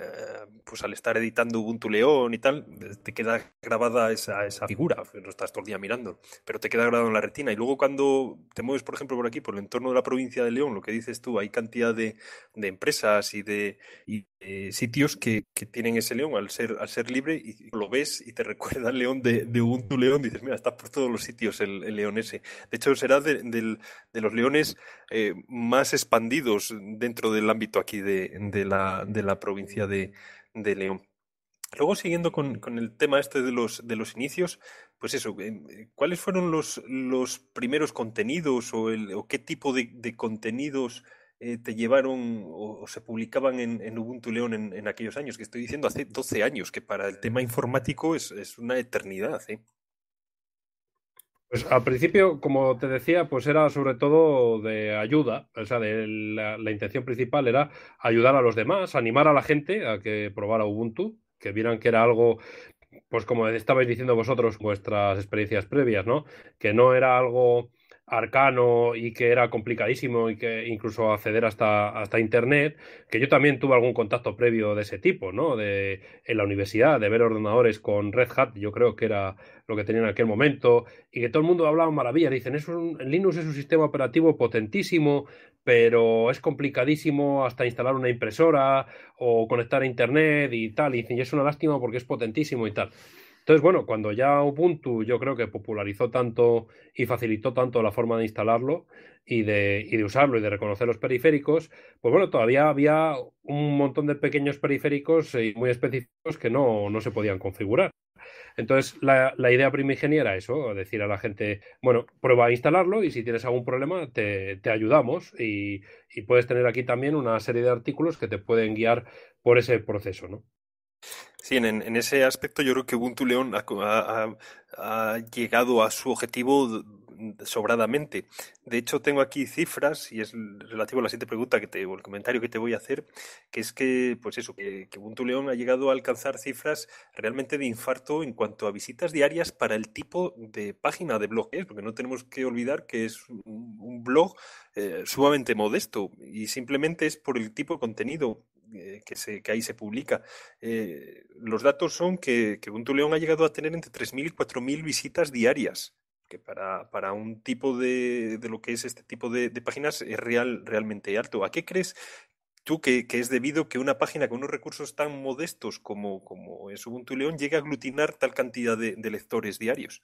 pues al estar editando Ubuntu León y tal, te queda grabada esa, esa figura, no estás todo el día mirando, pero te queda grabado en la retina. Y luego cuando te mueves, por ejemplo, por aquí, por el entorno de la provincia de León, lo que dices tú, hay cantidad de, empresas y de, sitios que, tienen ese León al ser, al ser libre y lo ves y te recuerda el León de, Ubuntu León, y dices, mira, está por todos los sitios el, León ese. De hecho, será de, de los leones eh, más expandidos dentro del ámbito aquí de, de la, la provincia de de León. Luego, siguiendo con, el tema este de los, de los inicios, pues eso, em, eh, ¿cuáles fueron los, los primeros contenidos o, el, o qué tipo de, contenidos eh, te llevaron o, se publicaban en, en, Ubuntu León en, aquellos años? Que estoy diciendo hace 12 años, que para el tema informático es, es una eternidad. ¿eh? Pues al principio, como te decía, pues era sobre todo de ayuda, o sea, de la, la, intención principal era ayudar a los demás, animar a la gente a que probara Ubuntu, que vieran que era algo, pues como estabais diciendo vosotros, vuestras experiencias previas, ¿no? Que no era algo arcano y que era complicadísimo y que incluso acceder hasta, hasta internet, que yo también tuve algún contacto previo de ese tipo, ¿no? De, en la universidad, de ver ordenadores con Red Hat, yo creo que era lo que tenía en aquel momento, y que todo el mundo hablaba maravilla, dicen, es Linux es un sistema operativo potentísimo, pero es complicadísimo hasta instalar una impresora o conectar a internet y tal, y dicen, y es una lástima porque es potentísimo y tal. Entonces, bueno, cuando ya Ubuntu yo creo que popularizó tanto y facilitó tanto la forma de instalarlo y de, y de usarlo y de reconocer los periféricos, pues bueno, todavía había un montón de pequeños periféricos eh, muy específicos que no, se podían configurar. Entonces, la, idea primigenia era eso, decir a la gente, bueno, prueba a instalarlo y si tienes algún problema te, ayudamos y, y, puedes tener aquí también una serie de artículos que te pueden guiar por ese proceso, ¿no? Sí, en, ese aspecto yo creo que Ubuntu León ha, llegado a su objetivo sobradamente. De hecho, tengo aquí cifras y es relativo a la siguiente pregunta que te, o el comentario que te voy a hacer, que es que, pues eso, que, Ubuntu León ha llegado a alcanzar cifras realmente de infarto en cuanto a visitas diarias para el tipo de página de blog que es, porque no tenemos que olvidar que es un, blog eh, sumamente modesto y simplemente es por el tipo de contenido eh, que, ahí se publica. Eh, los datos son que, que Ubuntu León ha llegado a tener entre 3.000 y 4.000 visitas diarias, que para, para un tipo de, de, lo que es este tipo de, de páginas es real, realmente alto. ¿A qué crees tú que, que, es debido que una página con unos recursos tan modestos como, como es Ubuntu León llegue a aglutinar tal cantidad de lectores diarios?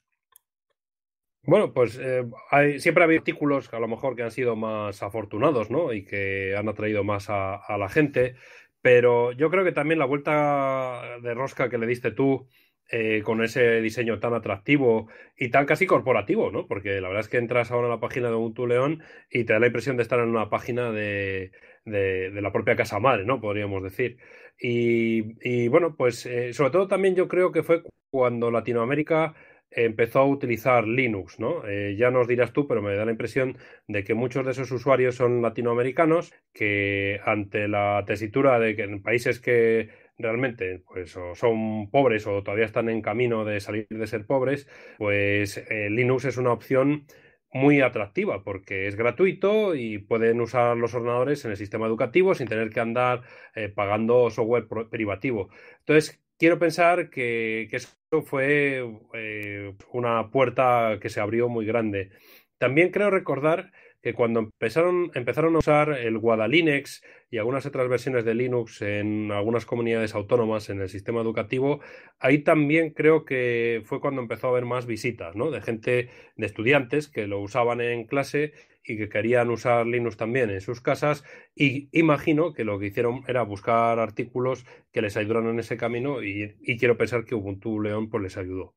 Bueno, pues eh, hay, siempre ha habido artículos que a lo mejor que han sido más afortunados, ¿no? Y que han atraído más a, la gente. Pero yo creo que también la vuelta de rosca que le diste tú, eh, con ese diseño tan atractivo y tan casi corporativo, ¿no? Porque la verdad es que entras ahora en la página de Ubuntu León y te da la impresión de estar en una página de, la propia casa madre, ¿no? Podríamos decir. Y, bueno, pues eh, sobre todo también yo creo que fue cuando Latinoamérica empezó a utilizar Linux, ¿no? Eh, ya nos dirás tú, pero me da la impresión de que muchos de esos usuarios son latinoamericanos que ante la tesitura de que en países que realmente pues son pobres o todavía están en camino de salir de ser pobres, pues eh, Linux es una opción muy atractiva porque es gratuito y pueden usar los ordenadores en el sistema educativo sin tener que andar eh, pagando software privativo. Entonces, quiero pensar que, eso fue eh, una puerta que se abrió muy grande. También creo recordar que cuando empezaron, empezaron a usar el Guadalinex y algunas otras versiones de Linux en algunas comunidades autónomas en el sistema educativo, ahí también creo que fue cuando empezó a haber más visitas, ¿no? De gente, de estudiantes que lo usaban en clase y que querían usar Linux también en sus casas y imagino que lo que hicieron era buscar artículos que les ayudaron en ese camino y, quiero pensar que Ubuntu León por pues les ayudó.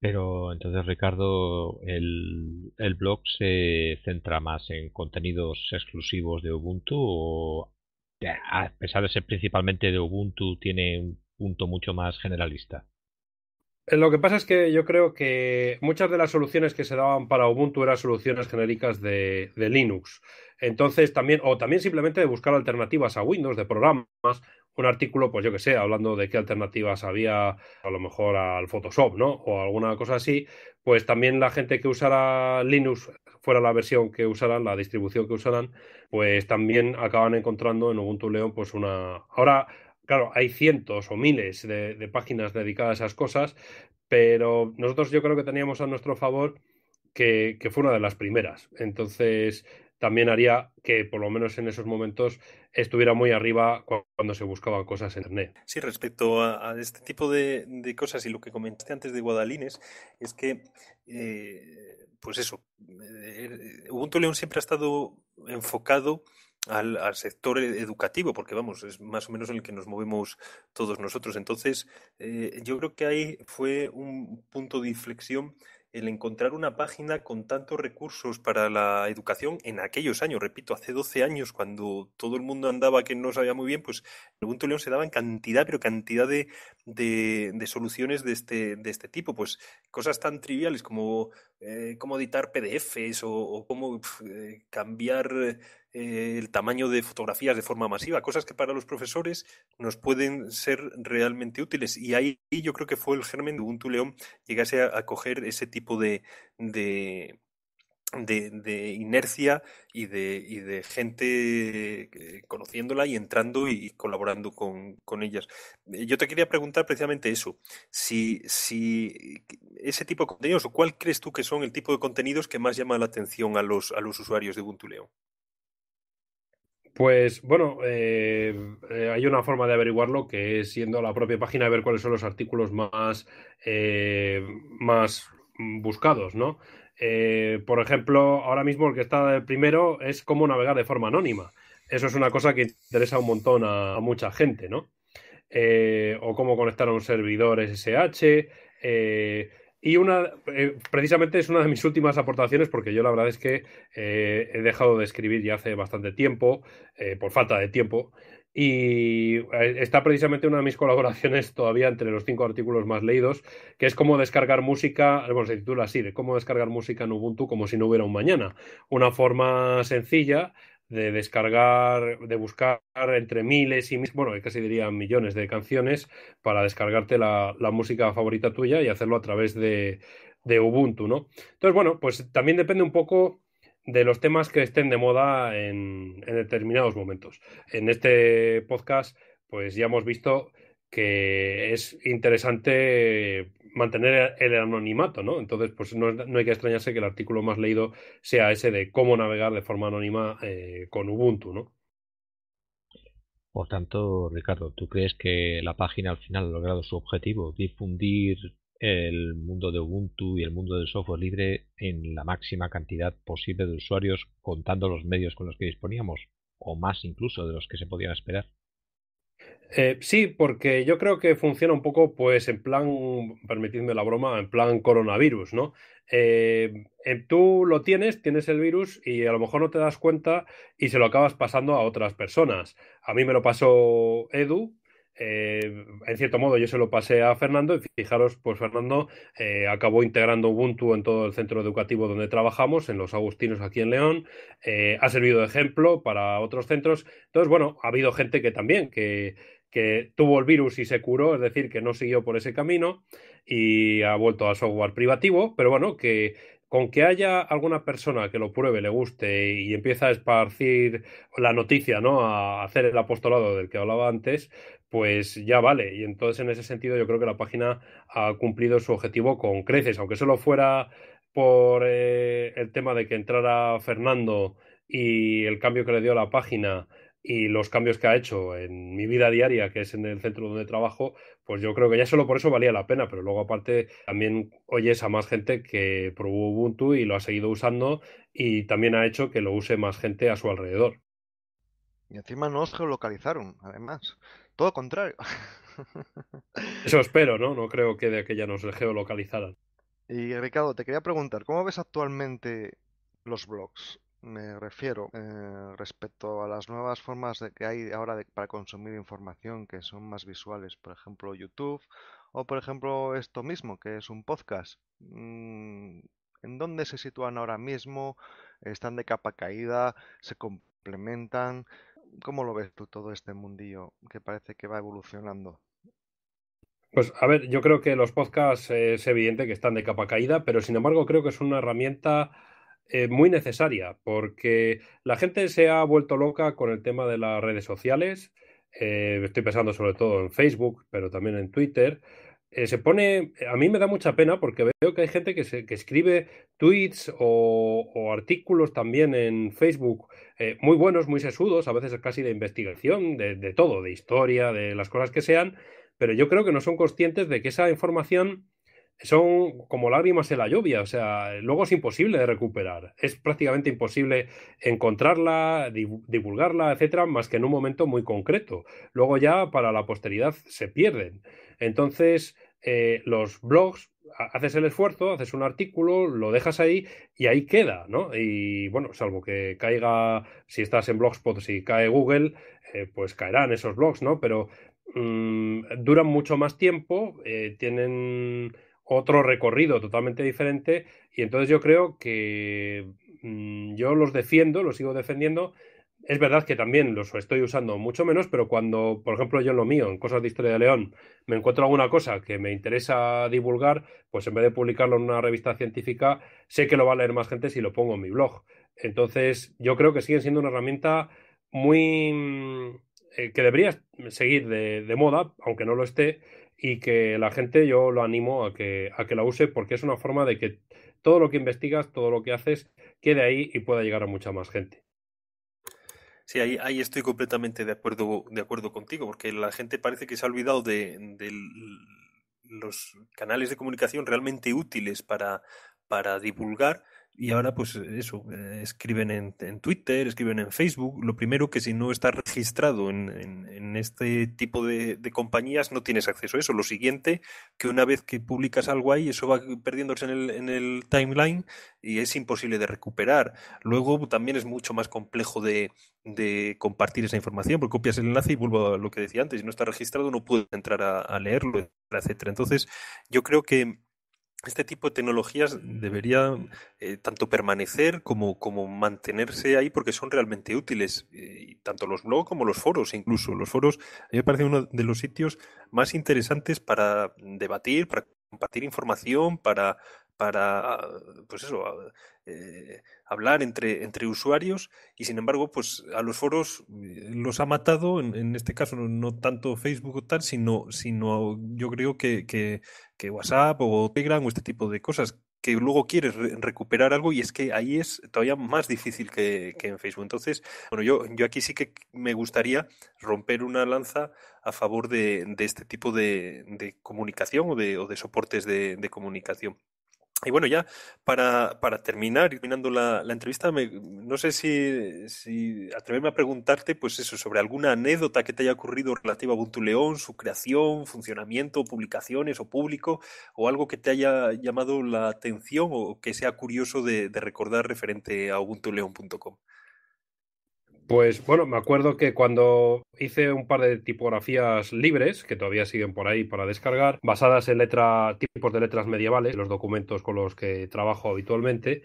Pero entonces, Ricardo, el, blog se centra más en contenidos exclusivos de Ubuntu o, a pesar de ser principalmente de Ubuntu, tiene un punto mucho más generalista? Eh, lo que pasa es que yo creo que muchas de las soluciones que se daban para Ubuntu eran soluciones genéricas de, de Linux. Entonces también, o también simplemente de buscar alternativas a Windows, de programas un artículo, pues yo que sé, hablando de qué alternativas había a lo mejor al Photoshop, ¿no? O alguna cosa así, pues también la gente que usara Linux, fuera la versión que usaran, la distribución que usaran, pues también acaban encontrando en Ubuntu León, pues una... Ahora, claro, hay cientos o miles de, páginas dedicadas a esas cosas, pero nosotros yo creo que teníamos a nuestro favor que, que fue una de las primeras. Entonces, también haría que por lo menos en esos momentos estuviera muy arriba cuando se buscaban cosas en Internet. Sí, respecto a, este tipo de, cosas y lo que comenté antes de Guadalines, es que, eh, pues eso, eh, Ubuntu León siempre ha estado enfocado al, sector educativo, porque vamos, es más o menos en el que nos movemos todos nosotros. Entonces, eh, yo creo que ahí fue un punto de inflexión el encontrar una página con tantos recursos para la educación en aquellos años, repito, hace 12 años, cuando todo el mundo andaba que no sabía muy bien, pues el Ubuntu León se daban cantidad, pero cantidad de, soluciones de este, de este tipo. Pues cosas tan triviales como eh, cómo editar PDFs o, cómo eh, cambiar el tamaño de fotografías de forma masiva, cosas que para los profesores nos pueden ser realmente útiles. Y ahí yo creo que fue el germen de Ubuntu León llegase a, coger ese tipo de, de inercia y de, de gente eh, conociéndola y entrando y colaborando con, con, ellas. Eh, yo te quería preguntar precisamente eso, si, si ese tipo de contenidos, o cuál crees tú que son el tipo de contenidos que más llama la atención a los, a los usuarios de Ubuntu León. Pues bueno, eh, eh, hay una forma de averiguarlo que es yendo a la propia página a ver cuáles son los artículos más, eh, más buscados, ¿no? por ejemplo, ahora mismo el que está primero es cómo navegar de forma anónima. Eso es una cosa que interesa un montón a, a mucha gente, ¿no? o cómo conectar a un servidor SSH, y una, eh, precisamente es una de mis últimas aportaciones, porque yo la verdad es que eh, he dejado de escribir ya hace bastante tiempo, eh, por falta de tiempo, y está precisamente una de mis colaboraciones todavía entre los cinco artículos más leídos, que es cómo descargar música, bueno, se titula así, de cómo descargar música en Ubuntu como si no hubiera un mañana. Una forma sencilla de descargar, de buscar entre miles y bueno, casi diría millones de canciones para descargarte la, la música favorita tuya y hacerlo a través de, de, Ubuntu, ¿no? Entonces, bueno, pues también depende un poco de los temas que estén de moda en, en determinados momentos. En este podcast, pues ya hemos visto que es interesante mantener el anonimato, ¿no? Entonces, pues no, hay que extrañarse que el artículo más leído sea ese de cómo navegar de forma anónima eh, con Ubuntu, ¿no? Por tanto, Ricardo, ¿tú crees que la página al final ha logrado su objetivo, difundir el mundo de Ubuntu y el mundo del software libre en la máxima cantidad posible de usuarios, contando los medios con los que disponíamos, o más incluso de los que se podían esperar? Eh, sí, porque yo creo que funciona un poco, pues, en plan, permitidme la broma, en plan coronavirus, ¿no? Eh, eh, tú lo tienes, tienes el virus y a lo mejor no te das cuenta y se lo acabas pasando a otras personas. A mí me lo pasó Edu, en cierto modo yo se lo pasé a Fernando y fijaros, pues Fernando acabó integrando Ubuntu en todo el centro educativo donde trabajamos, en los Agustinos aquí en León, ha servido de ejemplo para otros centros. Entonces, bueno, ha habido gente que también, que, que tuvo el virus y se curó, es decir, que no siguió por ese camino y ha vuelto a software privativo, pero bueno, que con que haya alguna persona que lo pruebe, le guste y empieza a esparcir la noticia, ¿no? A hacer el apostolado del que hablaba antes, pues ya vale. Y entonces en ese sentido yo creo que la página ha cumplido su objetivo con creces, aunque solo fuera por eh, el tema de que entrara Fernando y el cambio que le dio la página y los cambios que ha hecho en mi vida diaria, que es en el centro donde trabajo, pues yo creo que ya solo por eso valía la pena, pero luego aparte también oyes a más gente que probó Ubuntu y lo ha seguido usando y también ha hecho que lo use más gente a su alrededor. Y encima no os geolocalizaron, además. Todo contrario. Eso espero, ¿no? No creo que de aquella nos geolocalizaran. Y Ricardo, te quería preguntar, ¿cómo ves actualmente los blogs? me refiero eh, respecto a las nuevas formas de que hay ahora para consumir información que son más visuales, por ejemplo YouTube o por ejemplo esto mismo que es un podcast. Mm, ¿En dónde se sitúan ahora mismo? ¿Están de capa caída? ¿Se complementan? ¿Cómo lo ves tú todo este mundillo que parece que va evolucionando? Pues a ver, yo creo que los podcasts eh, es evidente que están de capa caída, pero sin embargo creo que es una herramienta eh, muy necesaria porque la gente se ha vuelto loca con el tema de las redes sociales. Eh, estoy pensando sobre todo en Facebook, pero también en Twitter. Eh, se pone, a mí me da mucha pena porque veo que hay gente que, se, escribe tweets o, artículos también en Facebook muy buenos, muy sesudos, a veces casi de investigación, de todo, de historia, de las cosas que sean, pero yo creo que no son conscientes de que esa información son como lágrimas en la lluvia, o sea, luego es imposible de recuperar, es prácticamente imposible encontrarla, divulgarla, etcétera, más que en un momento muy concreto. Luego ya para la posteridad se pierden. Entonces, eh, los blogs haces el esfuerzo, haces un artículo, lo dejas ahí y ahí queda, ¿no? Y bueno, salvo que caiga, si estás en Blogspot, si cae Google, eh, pues caerán esos blogs, ¿no? Pero mm, duran mucho más tiempo, eh, tienen otro recorrido totalmente diferente y entonces yo creo que mm, yo los defiendo, los sigo defendiendo. Es verdad que también los estoy usando mucho menos, pero cuando, por ejemplo, yo en lo mío, en cosas de historia de León, me encuentro alguna cosa que me interesa divulgar, pues en vez de publicarlo en una revista científica, sé que lo va a leer más gente si lo pongo en mi blog. Entonces, yo creo que siguen siendo una herramienta muy... Mm, eh, que debería seguir de moda, aunque no lo esté, y que la gente yo lo animo a que, a que la use porque es una forma de que todo lo que investigas, todo lo que haces, quede ahí y pueda llegar a mucha más gente. Sí, ahí, ahí estoy completamente de acuerdo, de acuerdo contigo, porque la gente parece que se ha olvidado de, los canales de comunicación realmente útiles para, para divulgar y ahora, pues eso, eh, escriben en, Twitter, escriben en Facebook. Lo primero que si no estás registrado en, este tipo de, compañías, no tienes acceso a eso. Lo siguiente, que una vez que publicas algo ahí, eso va perdiéndose en el, en el timeline y es imposible de recuperar. Luego también es mucho más complejo de, compartir esa información, porque copias el enlace y vuelvo a lo que decía antes, si no está registrado no puedes entrar a, a leerlo, etcétera. Entonces, yo creo que este tipo de tecnologías debería eh, tanto permanecer como, mantenerse ahí porque son realmente útiles, eh, tanto los blogs como los foros incluso. Los foros a mí me parece uno de los sitios más interesantes para debatir, para compartir información, para, para pues eso, eh, hablar entre, entre usuarios y sin embargo pues a los foros los ha matado en, este caso no, tanto Facebook o tal sino sino yo creo que que WhatsApp o Telegram o este tipo de cosas, que luego quieres recuperar algo y es que ahí es todavía más difícil que, en Facebook. Entonces, bueno, yo, yo aquí sí que me gustaría romper una lanza a favor de, este tipo de, de comunicación o de, o de soportes de, comunicación. Y bueno, ya para, para terminar, terminando la, entrevista, no sé si, atreverme a preguntarte, pues eso, sobre alguna anécdota que te haya ocurrido relativa a Ubuntu León, su creación, funcionamiento, publicaciones o público, o algo que te haya llamado la atención o que sea curioso de, de recordar referente a ubuntuleón.com. Pues bueno, me acuerdo que cuando hice un par de tipografías libres, que todavía siguen por ahí para descargar, basadas en letra, tipos de letras medievales, los documentos con los que trabajo habitualmente,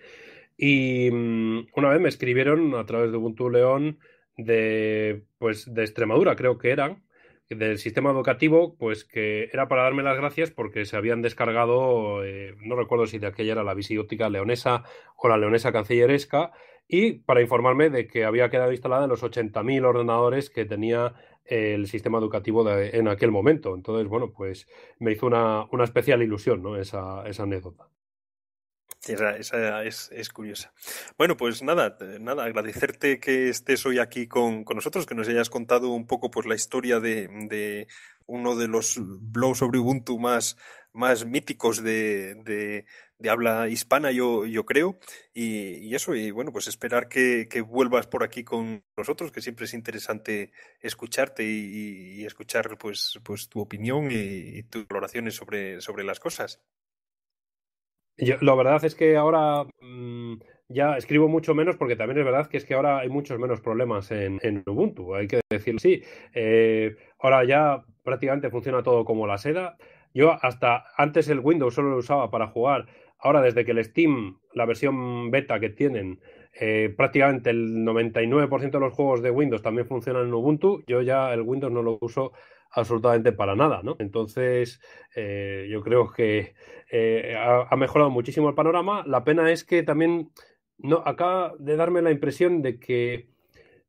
y mm, una vez me escribieron a través de Ubuntu León de, pues, de Extremadura, creo que eran, del sistema educativo, pues que era para darme las gracias porque se habían descargado, eh, no recuerdo si de aquella era la visiótica leonesa o la leonesa cancilleresca, y para informarme de que había quedado instalada en los 80.000 ordenadores que tenía el sistema educativo en aquel momento. Entonces, bueno, pues me hizo una, una especial ilusión ¿no? esa, esa anécdota. Esa, esa es, es, curiosa. Bueno, pues nada, eh, nada, agradecerte que estés hoy aquí con, con nosotros, que nos hayas contado un poco pues, la historia de, de uno de los blogs sobre Ubuntu más, más míticos de, habla hispana, yo, yo creo. Y, eso, y bueno, pues esperar que, vuelvas por aquí con nosotros, que siempre es interesante escucharte y, escuchar pues, pues tu opinión y, tus valoraciones sobre, sobre las cosas. Yo, la verdad es que ahora mm, ya escribo mucho menos porque también es verdad que es que ahora hay muchos menos problemas en, en Ubuntu, hay que decirlo así. Eh, ahora ya prácticamente funciona todo como la seda. Yo hasta antes el Windows solo lo usaba para jugar. Ahora desde que el Steam, la versión beta que tienen, eh, prácticamente el 99% de los juegos de Windows también funcionan en Ubuntu, yo ya el Windows no lo uso absolutamente para nada, ¿no? Entonces, eh, yo creo que eh, ha, mejorado muchísimo el panorama. La pena es que también no acaba de darme la impresión de que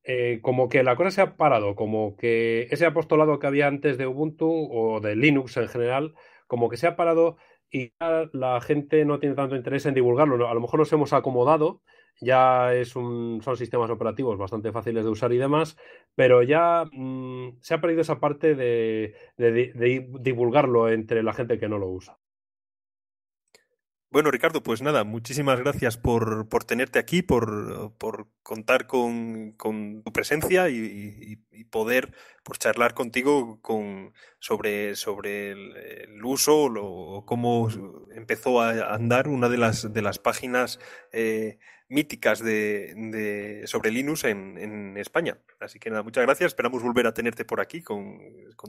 eh, como que la cosa se ha parado, como que ese apostolado que había antes de Ubuntu o de Linux en general, como que se ha parado y la gente no tiene tanto interés en divulgarlo. A lo mejor nos hemos acomodado, ya es un, son sistemas operativos bastante fáciles de usar y demás, pero ya mm, se ha perdido esa parte de divulgarlo entre la gente que no lo usa. Bueno, Ricardo, pues nada, muchísimas gracias por, tenerte aquí, por, contar con, tu presencia y, poder por pues, charlar contigo sobre, sobre el, uso o cómo empezó a andar una de las, de las páginas eh, míticas de, sobre Linux en, España. Así que nada, muchas gracias. Esperamos volver a tenerte por aquí con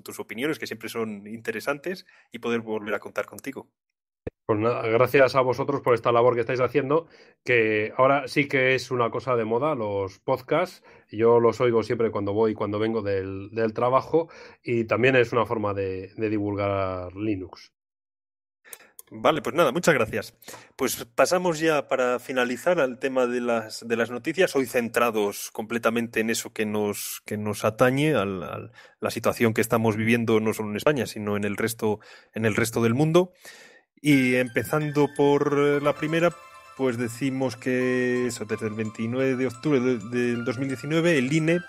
tus opiniones, que siempre son interesantes, y poder volver a contar contigo. Pues gracias a vosotros por esta labor que estáis haciendo, que ahora sí que es una cosa de moda, los podcasts. Yo los oigo siempre cuando voy, y cuando vengo del, trabajo y también es una forma de, divulgar Linux. Vale, pues nada, muchas gracias. Pues pasamos ya para finalizar al tema de las, de las noticias, hoy centrados completamente en eso que nos, que nos atañe, a la, la situación que estamos viviendo no solo en España, sino en el resto, en el resto del mundo. Y empezando por eh, la primera, pues decimos que desde el 29 de octubre del 2019 el INE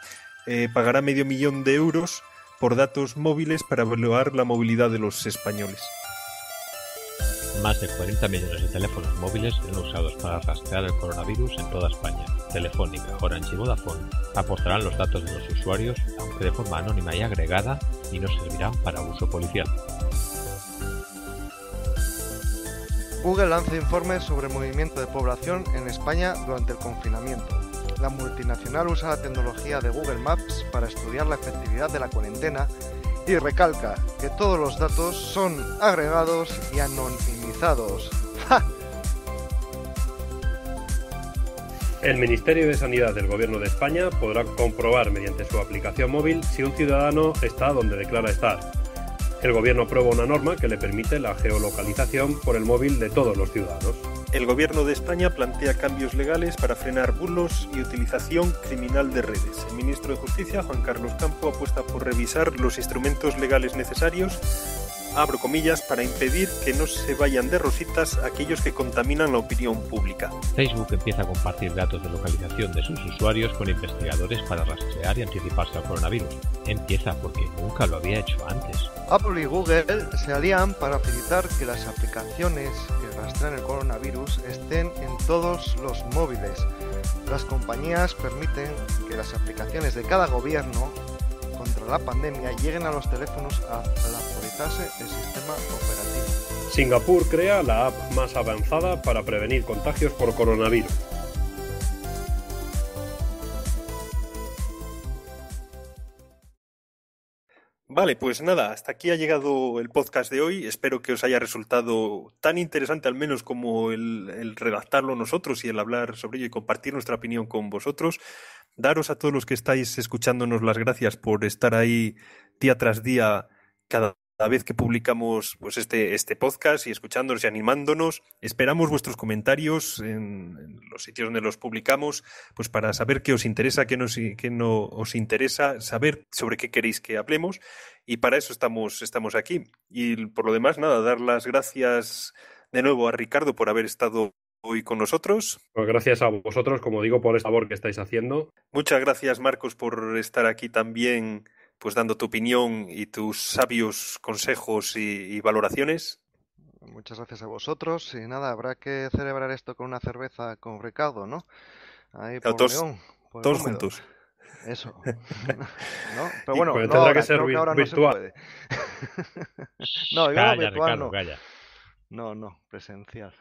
eh, pagará medio millón de euros por datos móviles para evaluar la movilidad de los españoles. Más de 40 millones de teléfonos móviles han usados para rastrear el coronavirus en toda España. Telefónica, Orange y Vodafone apostarán los datos de los usuarios, aunque de forma anónima y agregada, y no servirán para uso policial. Google lanza informes sobre movimiento de población en España durante el confinamiento. La multinacional usa la tecnología de Google Maps para estudiar la efectividad de la cuarentena y recalca que todos los datos son agregados y anonimizados. El Ministerio de Sanidad del Gobierno de España podrá comprobar mediante su aplicación móvil si un ciudadano está donde declara estar. El gobierno aprueba una norma que le permite la geolocalización por el móvil de todos los ciudadanos. El gobierno de España plantea cambios legales para frenar bulos y utilización criminal de redes. El ministro de Justicia, Juan Carlos Campo, apuesta por revisar los instrumentos legales necesarios abro comillas, para impedir que no se vayan de rositas aquellos que contaminan la opinión pública. Facebook empieza a compartir datos de localización de sus usuarios con investigadores para rastrear y anticiparse al coronavirus. Empieza porque nunca lo había hecho antes. Apple y Google se alían para facilitar que las aplicaciones que rastrean el coronavirus estén en todos los móviles. Las compañías permiten que las aplicaciones de cada gobierno contra la pandemia lleguen a los teléfonos a actualizarse el sistema operativo. Singapur crea la app más avanzada para prevenir contagios por coronavirus. Vale, pues nada, hasta aquí ha llegado el podcast de hoy. Espero que os haya resultado tan interesante al menos como el, redactarlo nosotros y el hablar sobre ello y compartir nuestra opinión con vosotros. Daros a todos los que estáis escuchándonos las gracias por estar ahí día tras día cada cada vez que publicamos pues, este, este podcast y escuchándonos y animándonos. Esperamos vuestros comentarios en, los sitios donde los publicamos, pues para saber qué os interesa, qué, no os interesa, saber sobre qué queréis que hablemos. Y para eso estamos, estamos aquí. Y por lo demás, nada, dar las gracias de nuevo a Ricardo por haber estado hoy con nosotros. Pues gracias a vosotros, como digo, por el labor que estáis haciendo. Muchas gracias, Marcos, por estar aquí también pues dando tu opinión y tus sabios consejos y, valoraciones. Muchas gracias a vosotros y nada, habrá que celebrar esto con una cerveza con recado, ¿no? Ahí por todos, León, juntos. Eso. Pero bueno, pues tendrá que ser virtual. No, se virtual no. No, no, presencial.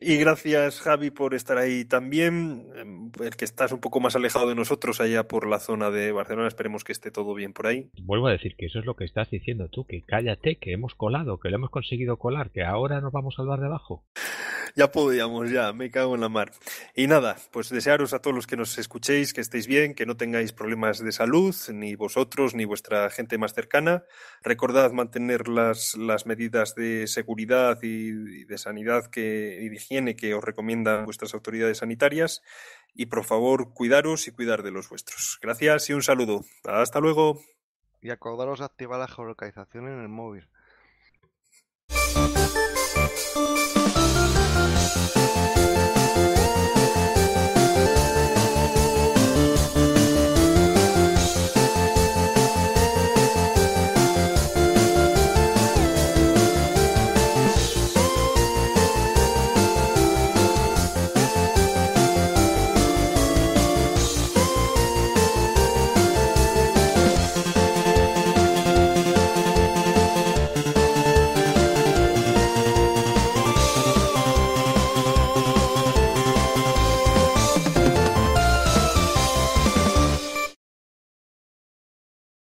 Y gracias, Javi, por estar ahí también. Em, el que estás un poco más alejado de nosotros allá por la zona de Barcelona, esperemos que esté todo bien por ahí. Vuelvo a decir que eso es lo que estás diciendo tú, que cállate, que hemos colado, que lo hemos conseguido colar, que ahora nos vamos a salvar de abajo. Ya podíamos, ya, me cago en la mar. Y nada, pues desearos a todos los que nos escuchéis que estéis bien, que no tengáis problemas de salud, ni vosotros, ni vuestra gente más cercana. Recordad mantener las, las medidas de seguridad y, de sanidad que, que os recomienda vuestras autoridades sanitarias y por favor cuidaros y cuidar de los vuestros. Gracias y un saludo. Hasta luego. Y acordaros de activar la geolocalización en el móvil.